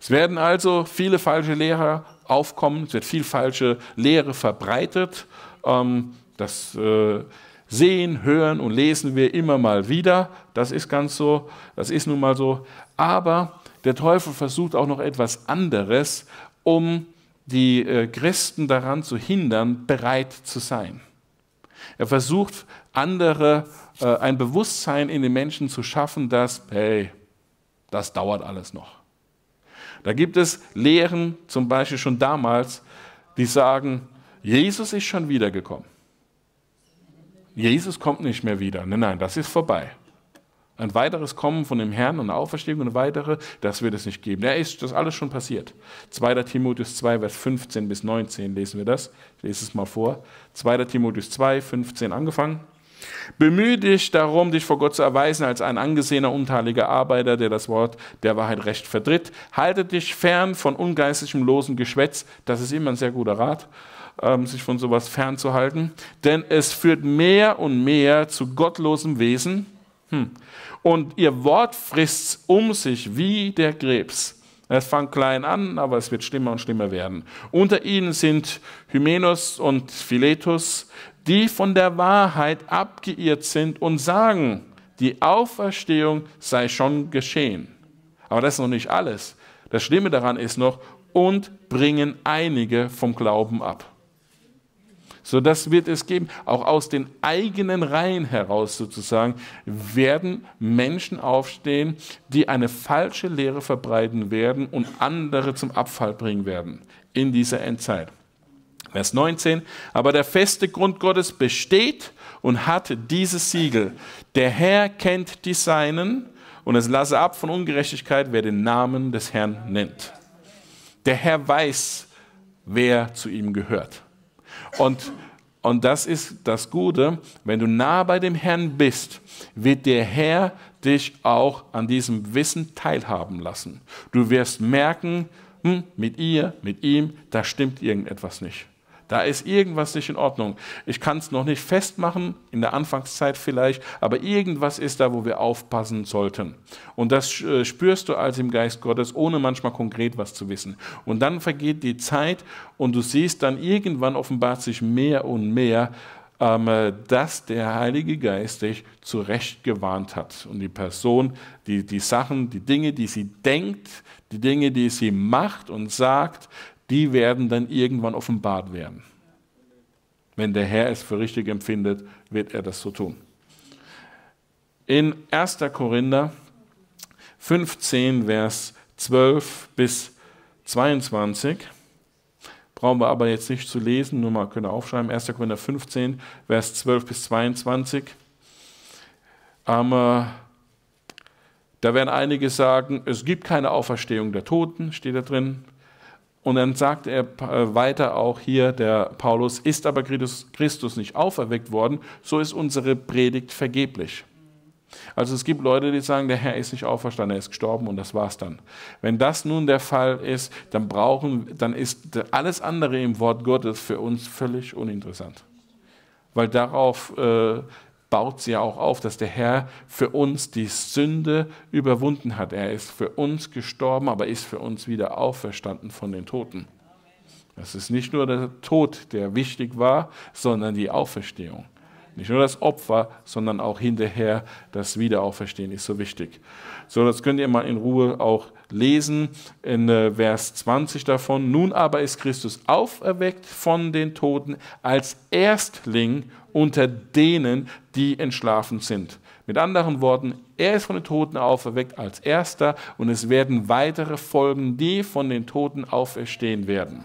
Es werden also viele falsche Lehrer aufkommen. Es wird viel falsche Lehre verbreitet. Ähm, das äh, Sehen, Hören und Lesen wir immer mal wieder. Das ist ganz so. Das ist nun mal so. Aber der Teufel versucht auch noch etwas anderes, um die äh, Christen daran zu hindern, bereit zu sein. Er versucht, andere, äh, ein Bewusstsein in den Menschen zu schaffen, dass, hey, das dauert alles noch. Da gibt es Lehren, zum Beispiel schon damals, die sagen, Jesus ist schon wiedergekommen. Jesus kommt nicht mehr wieder. Nein, nein, das ist vorbei. Ein weiteres Kommen von dem Herrn und eine Auferstehung und weitere, das wird es nicht geben. Ja, ist das alles schon passiert. 2. Timotheus 2, Vers 15 bis 19 lesen wir das. Ich lese es mal vor. 2. Timotheus 2, 15 angefangen. Bemühe dich darum, dich vor Gott zu erweisen als ein angesehener, unteiliger Arbeiter, der das Wort der Wahrheit recht vertritt. Halte dich fern von ungeistigem, losen Geschwätz. Das ist immer ein sehr guter Rat, ähm, sich von sowas fernzuhalten. Denn es führt mehr und mehr zu gottlosem Wesen. Hm. Und ihr Wort frisst um sich wie der Krebs. Es fängt klein an, aber es wird schlimmer und schlimmer werden. Unter ihnen sind Hymenos und Philetus, die von der Wahrheit abgeirrt sind und sagen, die Auferstehung sei schon geschehen. Aber das ist noch nicht alles. Das Schlimme daran ist noch, und bringen einige vom Glauben ab. So das wird es geben. Auch aus den eigenen Reihen heraus sozusagen werden Menschen aufstehen, die eine falsche Lehre verbreiten werden und andere zum Abfall bringen werden in dieser Endzeit. Vers 19. Aber der feste Grund Gottes besteht und hat dieses Siegel. Der Herr kennt die Seinen und es lasse ab von Ungerechtigkeit, wer den Namen des Herrn nennt. Der Herr weiß, wer zu ihm gehört. Und, und das ist das Gute, wenn du nah bei dem Herrn bist, wird der Herr dich auch an diesem Wissen teilhaben lassen. Du wirst merken, hm, mit ihr, mit ihm, da stimmt irgendetwas nicht. Da ist irgendwas nicht in Ordnung. Ich kann es noch nicht festmachen, in der Anfangszeit vielleicht, aber irgendwas ist da, wo wir aufpassen sollten. Und das äh, spürst du als im Geist Gottes, ohne manchmal konkret was zu wissen. Und dann vergeht die Zeit und du siehst dann irgendwann offenbart sich mehr und mehr, ähm, äh, dass der Heilige Geist dich zu Recht gewarnt hat. Und die Person, die, die Sachen, die Dinge, die sie denkt, die Dinge, die sie macht und sagt, die werden dann irgendwann offenbart werden. Wenn der Herr es für richtig empfindet, wird er das so tun. In 1. Korinther 15, Vers 12 bis 22 brauchen wir aber jetzt nicht zu lesen, nur mal können wir aufschreiben, 1. Korinther 15, Vers 12 bis 22. Ähm, da werden einige sagen, es gibt keine Auferstehung der Toten, steht da drin. Und dann sagt er äh, weiter auch hier, der Paulus, ist aber Christus nicht auferweckt worden, so ist unsere Predigt vergeblich. Also es gibt Leute, die sagen, der Herr ist nicht auferstanden, er ist gestorben und das war's dann. Wenn das nun der Fall ist, dann brauchen, dann ist alles andere im Wort Gottes für uns völlig uninteressant, weil darauf äh, baut sie auch auf, dass der Herr für uns die Sünde überwunden hat. Er ist für uns gestorben, aber ist für uns wieder auferstanden von den Toten. Das ist nicht nur der Tod, der wichtig war, sondern die Auferstehung. Nicht nur das Opfer, sondern auch hinterher das Wiederauferstehen ist so wichtig. So, das könnt ihr mal in Ruhe auch lesen in äh, Vers 20 davon. Nun aber ist Christus auferweckt von den Toten als Erstling unter denen, die entschlafen sind. Mit anderen Worten, er ist von den Toten auferweckt als Erster und es werden weitere folgen, die von den Toten auferstehen werden.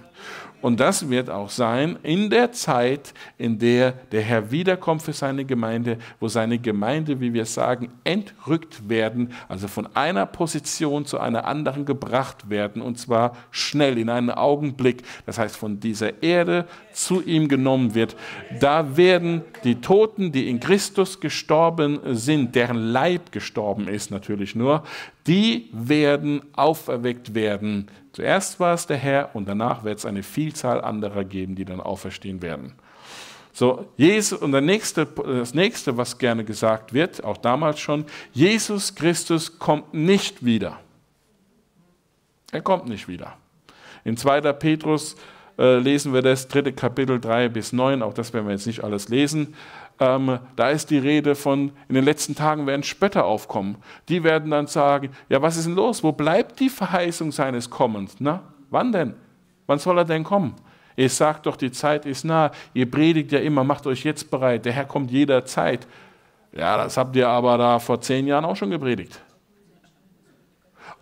Und das wird auch sein in der Zeit, in der der Herr wiederkommt für seine Gemeinde, wo seine Gemeinde, wie wir sagen, entrückt werden, also von einer Position zu einer anderen gebracht werden, und zwar schnell, in einen Augenblick. Das heißt, von dieser Erde zu ihm genommen wird. Da werden die Toten, die in Christus gestorben sind, deren Leib gestorben ist natürlich nur, die werden auferweckt werden Zuerst war es der Herr und danach wird es eine Vielzahl anderer geben, die dann auferstehen werden. So, Jesus, und nächste, das nächste, was gerne gesagt wird, auch damals schon, Jesus Christus kommt nicht wieder. Er kommt nicht wieder. In 2. Petrus äh, lesen wir das, 3. Kapitel 3 bis 9, auch das werden wir jetzt nicht alles lesen ähm, da ist die Rede von, in den letzten Tagen werden Spötter aufkommen. Die werden dann sagen, ja, was ist denn los? Wo bleibt die Verheißung seines Kommens? Na, wann denn? Wann soll er denn kommen? Ihr sagt doch, die Zeit ist nah. Ihr predigt ja immer, macht euch jetzt bereit. Der Herr kommt jederzeit. Ja, das habt ihr aber da vor zehn Jahren auch schon gepredigt.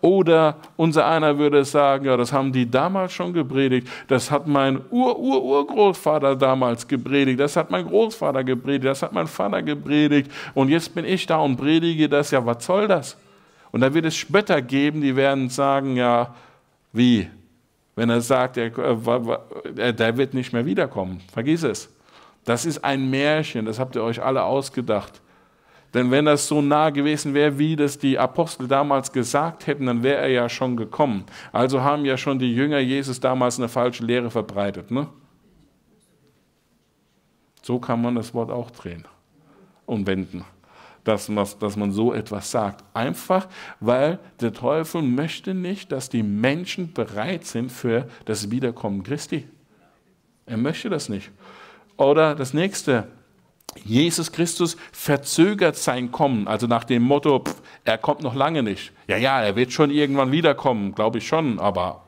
Oder unser einer würde sagen, ja, das haben die damals schon gepredigt, das hat mein Ur-Ur-Urgroßvater damals gepredigt, das hat mein Großvater gepredigt, das hat mein Vater gepredigt und jetzt bin ich da und predige das, ja, was soll das? Und da wird es Spötter geben, die werden sagen, ja, wie? Wenn er sagt, er, äh, der wird nicht mehr wiederkommen, vergiss es. Das ist ein Märchen, das habt ihr euch alle ausgedacht. Denn wenn das so nah gewesen wäre, wie das die Apostel damals gesagt hätten, dann wäre er ja schon gekommen. Also haben ja schon die Jünger Jesus damals eine falsche Lehre verbreitet. Ne? So kann man das Wort auch drehen und wenden. Dass man, dass man so etwas sagt. Einfach, weil der Teufel möchte nicht, dass die Menschen bereit sind für das Wiederkommen Christi. Er möchte das nicht. Oder das nächste, Jesus Christus verzögert sein Kommen, also nach dem Motto, pff, er kommt noch lange nicht. Ja, ja, er wird schon irgendwann wiederkommen, glaube ich schon, aber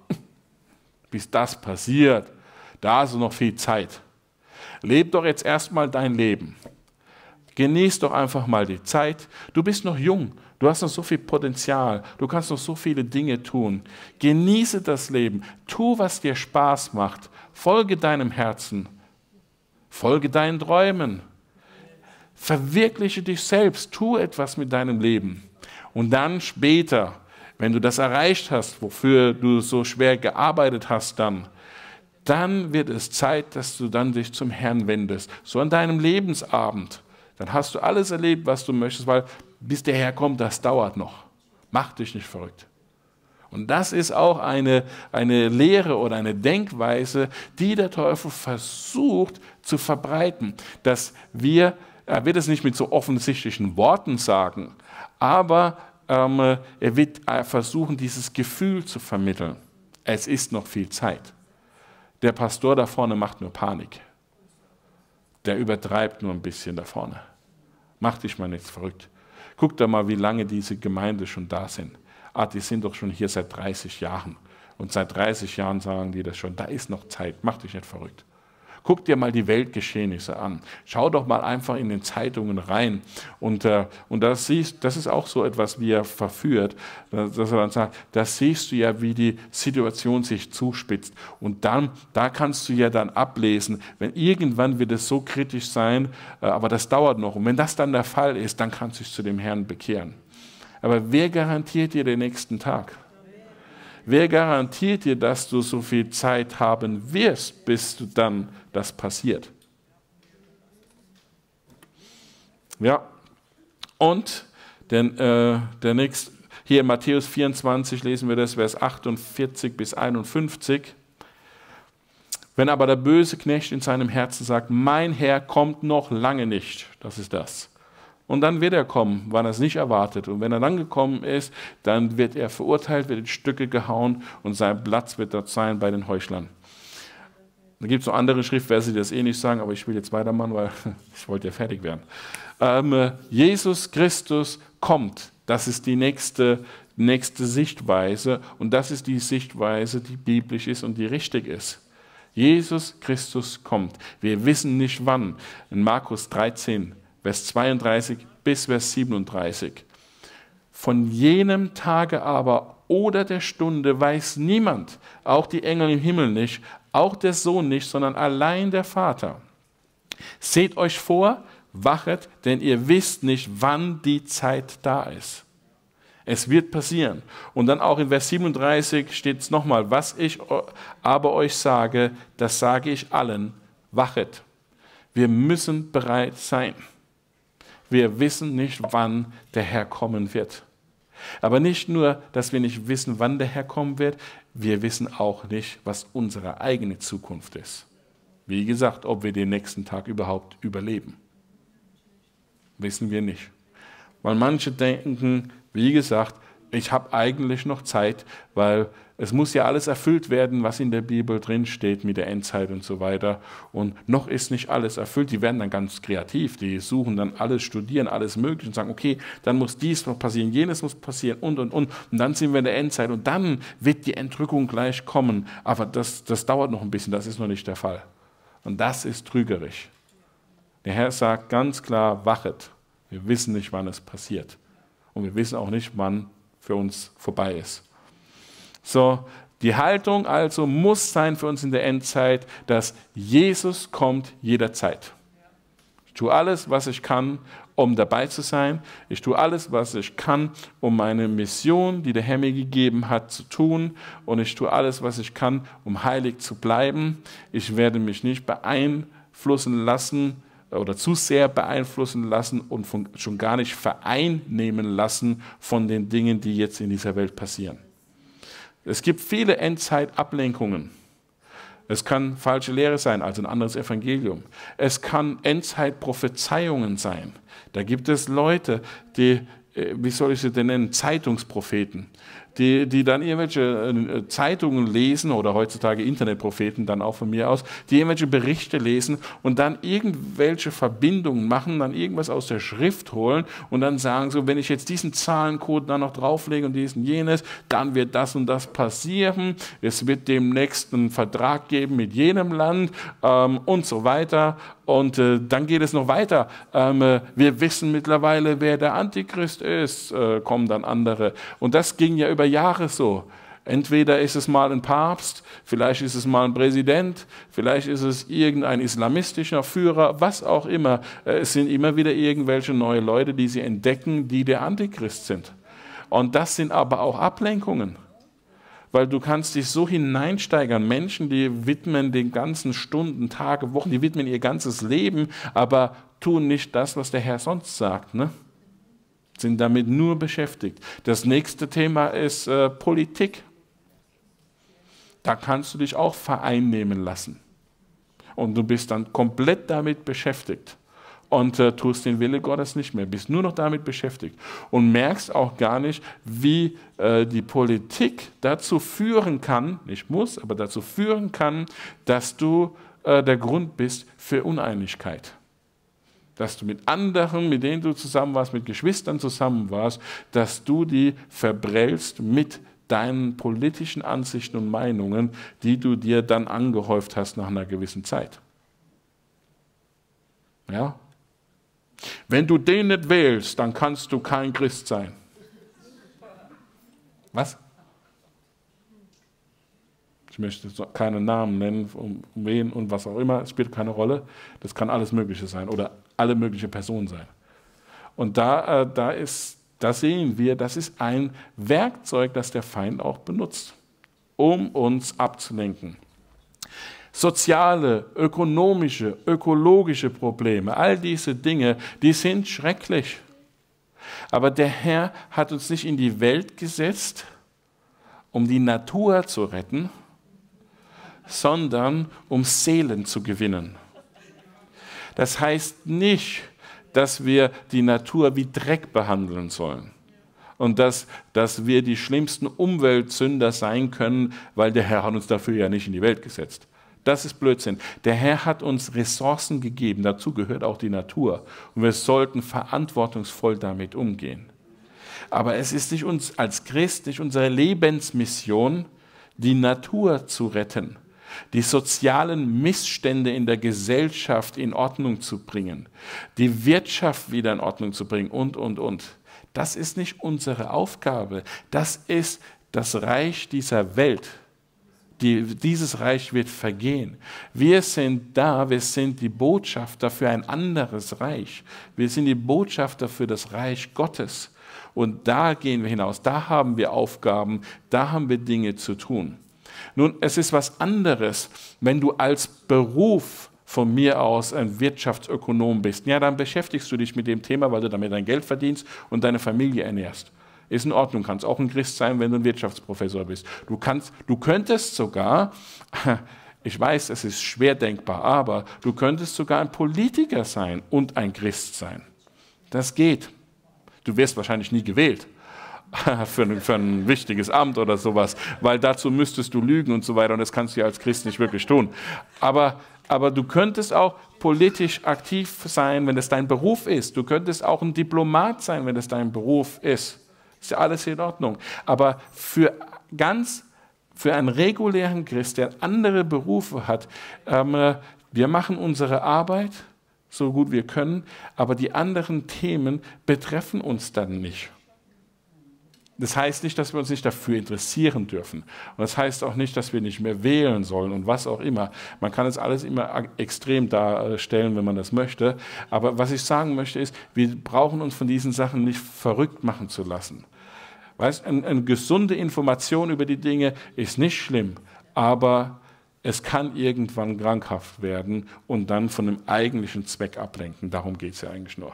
(laughs) bis das passiert, da ist noch viel Zeit. Leb doch jetzt erstmal dein Leben. Genieß doch einfach mal die Zeit. Du bist noch jung, du hast noch so viel Potenzial, du kannst noch so viele Dinge tun. Genieße das Leben, tu, was dir Spaß macht, folge deinem Herzen, folge deinen Träumen Verwirkliche dich selbst, tu etwas mit deinem Leben. Und dann später, wenn du das erreicht hast, wofür du so schwer gearbeitet hast, dann, dann wird es Zeit, dass du dann dich zum Herrn wendest. So an deinem Lebensabend. Dann hast du alles erlebt, was du möchtest, weil bis der Herr kommt, das dauert noch. Mach dich nicht verrückt. Und das ist auch eine, eine Lehre oder eine Denkweise, die der Teufel versucht zu verbreiten, dass wir er wird es nicht mit so offensichtlichen Worten sagen, aber ähm, er wird äh, versuchen, dieses Gefühl zu vermitteln. Es ist noch viel Zeit. Der Pastor da vorne macht nur Panik. Der übertreibt nur ein bisschen da vorne. Mach dich mal nicht verrückt. Guck da mal, wie lange diese Gemeinde schon da sind. Ah, die sind doch schon hier seit 30 Jahren. Und seit 30 Jahren sagen die das schon, da ist noch Zeit, mach dich nicht verrückt. Guck dir mal die Weltgeschehnisse an. Schau doch mal einfach in den Zeitungen rein. Und, äh, und das, siehst, das ist auch so etwas, wie er verführt, dass er dann sagt, das siehst du ja, wie die Situation sich zuspitzt. Und dann, da kannst du ja dann ablesen, wenn irgendwann wird es so kritisch sein, äh, aber das dauert noch. Und wenn das dann der Fall ist, dann kannst du dich zu dem Herrn bekehren. Aber wer garantiert dir den nächsten Tag? Wer garantiert dir, dass du so viel Zeit haben wirst, bis du dann das passiert? Ja. Und denn, äh, der nächste, hier in Matthäus 24 lesen wir das, Vers 48 bis 51. Wenn aber der böse Knecht in seinem Herzen sagt, mein Herr kommt noch lange nicht, das ist das, und dann wird er kommen, wann er es nicht erwartet. Und wenn er dann gekommen ist, dann wird er verurteilt, wird in Stücke gehauen und sein Platz wird dort sein bei den Heuchlern. Da gibt es noch andere Schriftverse, die das eh nicht sagen, aber ich will jetzt weitermachen, weil (laughs) ich wollte ja fertig werden. Ähm, Jesus Christus kommt. Das ist die nächste, nächste Sichtweise und das ist die Sichtweise, die biblisch ist und die richtig ist. Jesus Christus kommt. Wir wissen nicht wann. In Markus 13 Vers 32 bis Vers 37. Von jenem Tage aber oder der Stunde weiß niemand, auch die Engel im Himmel nicht, auch der Sohn nicht, sondern allein der Vater. Seht euch vor, wachet, denn ihr wisst nicht, wann die Zeit da ist. Es wird passieren. Und dann auch in Vers 37 steht es nochmal, was ich aber euch sage, das sage ich allen, wachet. Wir müssen bereit sein. Wir wissen nicht, wann der Herr kommen wird. Aber nicht nur, dass wir nicht wissen, wann der Herr kommen wird, wir wissen auch nicht, was unsere eigene Zukunft ist. Wie gesagt, ob wir den nächsten Tag überhaupt überleben. Wissen wir nicht. Weil manche denken, wie gesagt, ich habe eigentlich noch Zeit, weil es muss ja alles erfüllt werden, was in der Bibel drin steht mit der Endzeit und so weiter. Und noch ist nicht alles erfüllt. Die werden dann ganz kreativ. Die suchen dann alles, studieren alles Mögliche und sagen, okay, dann muss dies noch passieren, jenes muss passieren und, und, und. Und dann sind wir in der Endzeit und dann wird die Entrückung gleich kommen. Aber das, das dauert noch ein bisschen. Das ist noch nicht der Fall. Und das ist trügerisch. Der Herr sagt ganz klar, wachet. Wir wissen nicht, wann es passiert. Und wir wissen auch nicht, wann für uns vorbei ist. So, die Haltung also muss sein für uns in der Endzeit, dass Jesus kommt jederzeit. Ich tue alles, was ich kann, um dabei zu sein. Ich tue alles, was ich kann, um meine Mission, die der Herr mir gegeben hat, zu tun. Und ich tue alles, was ich kann, um heilig zu bleiben. Ich werde mich nicht beeinflussen lassen oder zu sehr beeinflussen lassen und von, schon gar nicht vereinnehmen lassen von den Dingen, die jetzt in dieser Welt passieren. Es gibt viele Endzeitablenkungen. Es kann falsche Lehre sein, also ein anderes Evangelium. Es kann Endzeitprophezeiungen sein. Da gibt es Leute, die, äh, wie soll ich sie denn nennen, Zeitungspropheten, die, die dann irgendwelche äh, Zeitungen lesen oder heutzutage Internetpropheten dann auch von mir aus, die irgendwelche Berichte lesen und dann irgendwelche Verbindungen machen, dann irgendwas aus der Schrift holen und dann sagen so, wenn ich jetzt diesen Zahlencode dann noch drauflege und diesen jenes, dann wird das und das passieren, es wird demnächst einen Vertrag geben mit jenem Land ähm, und so weiter und äh, dann geht es noch weiter. Ähm, äh, wir wissen mittlerweile, wer der Antichrist ist, äh, kommen dann andere. Und das ging ja über Jahre so. Entweder ist es mal ein Papst, vielleicht ist es mal ein Präsident, vielleicht ist es irgendein islamistischer Führer, was auch immer. Äh, es sind immer wieder irgendwelche neue Leute, die sie entdecken, die der Antichrist sind. Und das sind aber auch Ablenkungen weil du kannst dich so hineinsteigern. Menschen, die widmen den ganzen Stunden, Tage, Wochen, die widmen ihr ganzes Leben, aber tun nicht das, was der Herr sonst sagt. Ne? Sind damit nur beschäftigt. Das nächste Thema ist äh, Politik. Da kannst du dich auch vereinnehmen lassen. Und du bist dann komplett damit beschäftigt und äh, tust den Wille Gottes nicht mehr, bist nur noch damit beschäftigt und merkst auch gar nicht, wie äh, die Politik dazu führen kann, nicht muss, aber dazu führen kann, dass du äh, der Grund bist für Uneinigkeit. Dass du mit anderen, mit denen du zusammen warst, mit Geschwistern zusammen warst, dass du die verbrellst mit deinen politischen Ansichten und Meinungen, die du dir dann angehäuft hast nach einer gewissen Zeit. Ja, wenn du den nicht wählst, dann kannst du kein Christ sein. Was? Ich möchte keinen Namen nennen, um wen und was auch immer, es spielt keine Rolle. Das kann alles Mögliche sein oder alle mögliche Personen sein. Und da, äh, da, ist, da sehen wir, das ist ein Werkzeug, das der Feind auch benutzt, um uns abzulenken soziale, ökonomische, ökologische Probleme, all diese Dinge, die sind schrecklich. Aber der Herr hat uns nicht in die Welt gesetzt, um die Natur zu retten, sondern um Seelen zu gewinnen. Das heißt nicht, dass wir die Natur wie Dreck behandeln sollen und dass, dass wir die schlimmsten Umweltsünder sein können, weil der Herr hat uns dafür ja nicht in die Welt gesetzt. Das ist Blödsinn. Der Herr hat uns Ressourcen gegeben, dazu gehört auch die Natur. Und wir sollten verantwortungsvoll damit umgehen. Aber es ist nicht uns als Christ, nicht unsere Lebensmission, die Natur zu retten, die sozialen Missstände in der Gesellschaft in Ordnung zu bringen, die Wirtschaft wieder in Ordnung zu bringen und, und, und. Das ist nicht unsere Aufgabe. Das ist das Reich dieser Welt. Die, dieses Reich wird vergehen. Wir sind da, wir sind die Botschafter für ein anderes Reich. Wir sind die Botschafter für das Reich Gottes. Und da gehen wir hinaus, da haben wir Aufgaben, da haben wir Dinge zu tun. Nun, es ist was anderes, wenn du als Beruf von mir aus ein Wirtschaftsökonom bist. Ja, dann beschäftigst du dich mit dem Thema, weil du damit dein Geld verdienst und deine Familie ernährst. Ist in Ordnung, kannst auch ein Christ sein, wenn du ein Wirtschaftsprofessor bist. Du, kannst, du könntest sogar, (laughs) ich weiß, es ist schwer denkbar, aber du könntest sogar ein Politiker sein und ein Christ sein. Das geht. Du wirst wahrscheinlich nie gewählt. (laughs) Für ein, für, ein, wichtiges Amt oder sowas, weil dazu müsstest du lügen und so weiter und das kannst du ja als Christ nicht wirklich tun. Aber, aber du könntest auch politisch aktiv sein, wenn es dein Beruf ist. Du könntest auch ein Diplomat sein, wenn es dein Beruf ist. Ist ja alles in Ordnung. Aber für ganz, für einen regulären Christ, der andere Berufe hat, ähm, wir machen unsere Arbeit so gut wir können, aber die anderen Themen betreffen uns dann nicht. Das heißt nicht, dass wir uns nicht dafür interessieren dürfen. Und das heißt auch nicht, dass wir nicht mehr wählen sollen und was auch immer. Man kann es alles immer extrem darstellen, wenn man das möchte. Aber was ich sagen möchte ist, wir brauchen uns von diesen Sachen nicht verrückt machen zu lassen. Weißt, eine, eine gesunde Information über die Dinge ist nicht schlimm, aber es kann irgendwann krankhaft werden und dann von dem eigentlichen Zweck ablenken. Darum geht es ja eigentlich nur.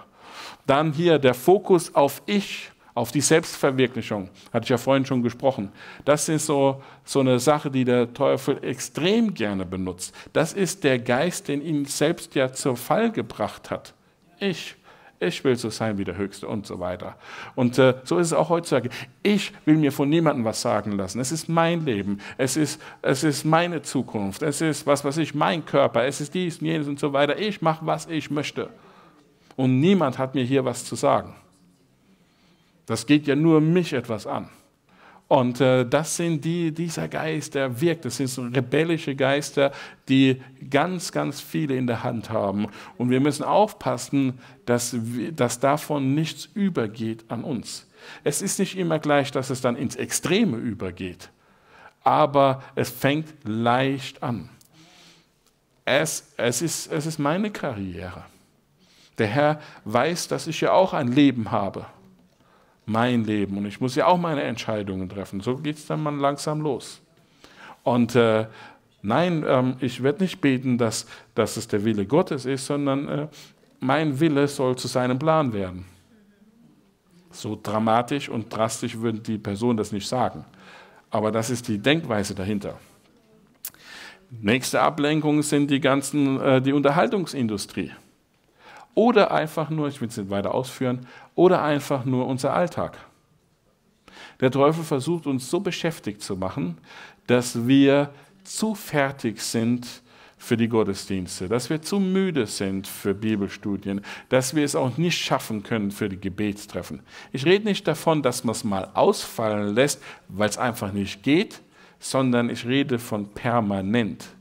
Dann hier der Fokus auf Ich auf die Selbstverwirklichung, hatte ich ja vorhin schon gesprochen. Das ist so, so eine Sache, die der Teufel extrem gerne benutzt. Das ist der Geist, den ihn selbst ja zur Fall gebracht hat. Ich, ich will so sein wie der Höchste und so weiter. Und äh, so ist es auch heutzutage. Ich will mir von niemandem was sagen lassen. Es ist mein Leben. Es ist, es ist meine Zukunft. Es ist, was weiß ich, mein Körper. Es ist dies und jenes und so weiter. Ich mache, was ich möchte. Und niemand hat mir hier was zu sagen. Das geht ja nur mich etwas an. Und äh, das sind die, dieser Geist, der wirkt. Das sind so rebellische Geister, die ganz, ganz viele in der Hand haben. Und wir müssen aufpassen, dass, dass davon nichts übergeht an uns. Es ist nicht immer gleich, dass es dann ins Extreme übergeht, aber es fängt leicht an. Es, es, ist, es ist meine Karriere. Der Herr weiß, dass ich ja auch ein Leben habe mein Leben und ich muss ja auch meine Entscheidungen treffen. So geht es dann mal langsam los. Und äh, nein, ähm, ich werde nicht beten, dass, dass es der Wille Gottes ist, sondern äh, mein Wille soll zu seinem Plan werden. So dramatisch und drastisch würde die Person das nicht sagen. Aber das ist die Denkweise dahinter. Nächste Ablenkung sind die ganzen, äh, die Unterhaltungsindustrie. Oder einfach nur, ich will es nicht weiter ausführen, oder einfach nur unser Alltag. Der Teufel versucht uns so beschäftigt zu machen, dass wir zu fertig sind für die Gottesdienste, dass wir zu müde sind für Bibelstudien, dass wir es auch nicht schaffen können für die Gebetstreffen. Ich rede nicht davon, dass man es mal ausfallen lässt, weil es einfach nicht geht, sondern ich rede von permanent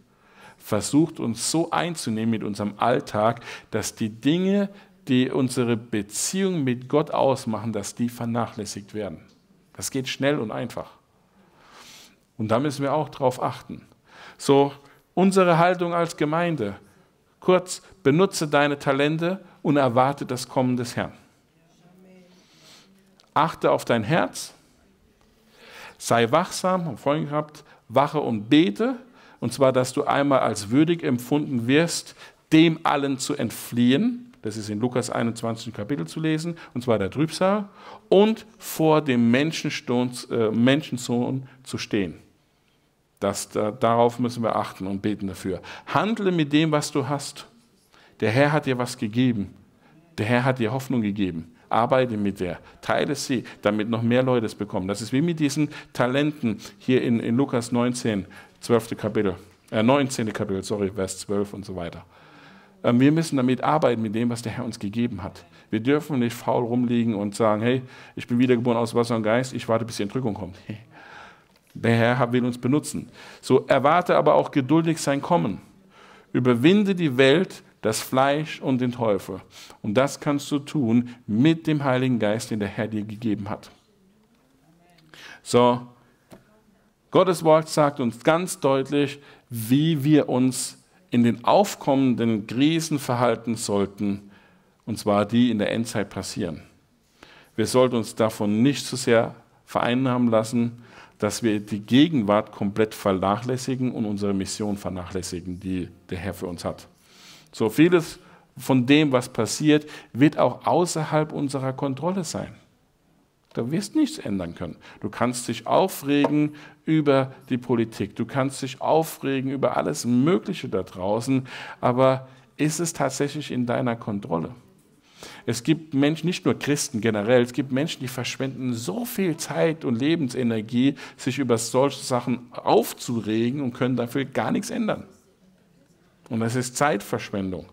versucht uns so einzunehmen mit unserem Alltag, dass die Dinge, die unsere Beziehung mit Gott ausmachen, dass die vernachlässigt werden. Das geht schnell und einfach. Und da müssen wir auch drauf achten. So, unsere Haltung als Gemeinde. Kurz, benutze deine Talente und erwarte das Kommen des Herrn. Achte auf dein Herz. Sei wachsam, haben vorhin gehabt, wache und bete und zwar, dass du einmal als würdig empfunden wirst, dem allen zu entfliehen. Das ist in Lukas 21. Kapitel zu lesen, und zwar der Trübsal. Und vor dem äh, Menschensohn zu stehen. Das, da, darauf müssen wir achten und beten dafür. Handle mit dem, was du hast. Der Herr hat dir was gegeben. Der Herr hat dir Hoffnung gegeben. Arbeite mit der, teile sie, damit noch mehr Leute es bekommen. Das ist wie mit diesen Talenten hier in, in Lukas 19, 12. Kapitel, äh, 19. Kapitel, sorry, Vers 12 und so weiter. Ähm, wir müssen damit arbeiten, mit dem, was der Herr uns gegeben hat. Wir dürfen nicht faul rumliegen und sagen, hey, ich bin wiedergeboren aus Wasser und Geist, ich warte, bis die Entrückung kommt. (laughs) Der Herr will uns benutzen. So erwarte aber auch geduldig sein Kommen. Überwinde die Welt, das Fleisch und den Teufel. Und das kannst du tun mit dem Heiligen Geist, den der Herr dir gegeben hat. So, Gottes Wort sagt uns ganz deutlich, wie wir uns in den aufkommenden Krisen verhalten sollten, und zwar die in der Endzeit passieren. Wir sollten uns davon nicht zu so sehr vereinnahmen lassen, dass wir die Gegenwart komplett vernachlässigen und unsere Mission vernachlässigen, die der Herr für uns hat. So vieles von dem, was passiert, wird auch außerhalb unserer Kontrolle sein. Da wirst nichts ändern können. Du kannst dich aufregen über die Politik, du kannst dich aufregen über alles Mögliche da draußen, aber ist es tatsächlich in deiner Kontrolle? Es gibt Menschen, nicht nur Christen generell, es gibt Menschen, die verschwenden so viel Zeit und Lebensenergie, sich über solche Sachen aufzuregen und können dafür gar nichts ändern. Und das ist Zeitverschwendung.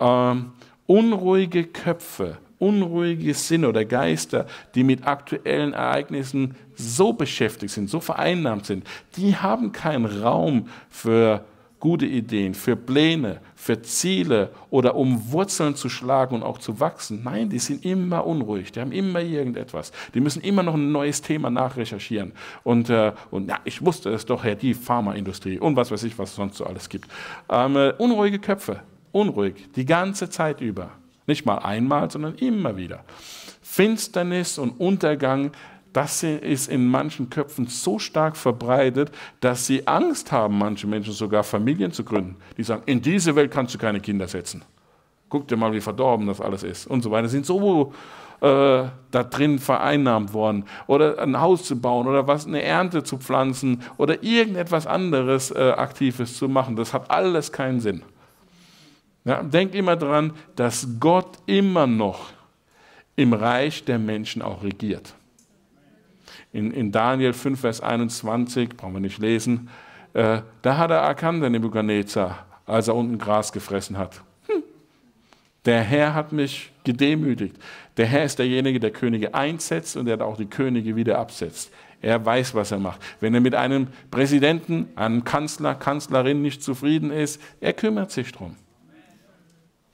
Ähm, unruhige Köpfe unruhige Sinne oder Geister, die mit aktuellen Ereignissen so beschäftigt sind, so vereinnahmt sind, die haben keinen Raum für gute Ideen, für Pläne, für Ziele oder um Wurzeln zu schlagen und auch zu wachsen. Nein, die sind immer unruhig, die haben immer irgendetwas. Die müssen immer noch ein neues Thema nachrecherchieren. Und, äh, und ja, ich wusste es doch, Herr, die Pharmaindustrie und was weiß ich, was es sonst so alles gibt. Ähm, äh, unruhige Köpfe, unruhig, die ganze Zeit über. Nicht mal einmal, sondern immer wieder. Finsternis und Untergang, das ist in manchen Köpfen so stark verbreitet, dass sie Angst haben, manche Menschen sogar Familien zu gründen. Die sagen, in diese Welt kannst du keine Kinder setzen. Guck dir mal, wie verdorben das alles ist und so weiter. Sind so äh, da drin vereinnahmt worden. Oder ein Haus zu bauen oder was, eine Ernte zu pflanzen oder irgendetwas anderes äh, Aktives zu machen. Das hat alles keinen Sinn. Ja, denk immer daran, dass Gott immer noch im Reich der Menschen auch regiert. In, in Daniel 5, Vers 21, brauchen wir nicht lesen, äh, da hat er erkannt, der Nebuchadnezzar, als er unten Gras gefressen hat. Hm. Der Herr hat mich gedemütigt. Der Herr ist derjenige, der Könige einsetzt und der auch die Könige wieder absetzt. Er weiß, was er macht. Wenn er mit einem Präsidenten, einem Kanzler, Kanzlerin nicht zufrieden ist, er kümmert sich drum.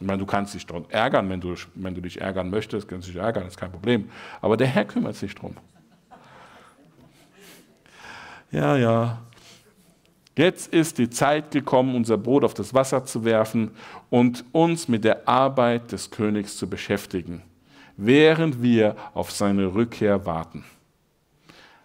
Ich meine, du kannst dich dran ärgern, wenn du, wenn du dich ärgern möchtest, kannst dich ärgern, ist kein Problem. Aber der Herr kümmert sich drum. Ja, ja. Jetzt ist die Zeit gekommen, unser Brot auf das Wasser zu werfen und uns mit der Arbeit des Königs zu beschäftigen, während wir auf seine Rückkehr warten.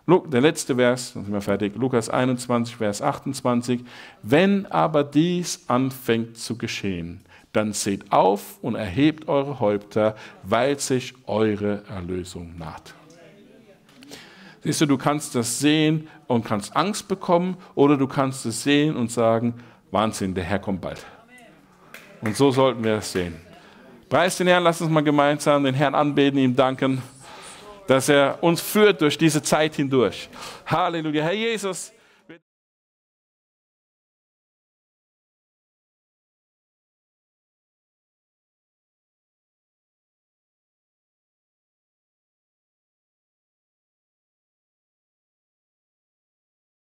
Der letzte Vers, dann sind wir fertig, Lukas 21, Vers 28. Wenn aber dies anfängt zu geschehen, dann seht auf und erhebt eure Häupter, weil sich eure Erlösung naht. Siehst du, du kannst das sehen und kannst Angst bekommen oder du kannst es sehen und sagen, Wahnsinn, der Herr kommt bald. Und so sollten wir es sehen. Preis den Herrn, lass uns mal gemeinsam den Herrn anbeten, ihm danken, dass er uns führt durch diese Zeit hindurch. Halleluja. Herr Jesus,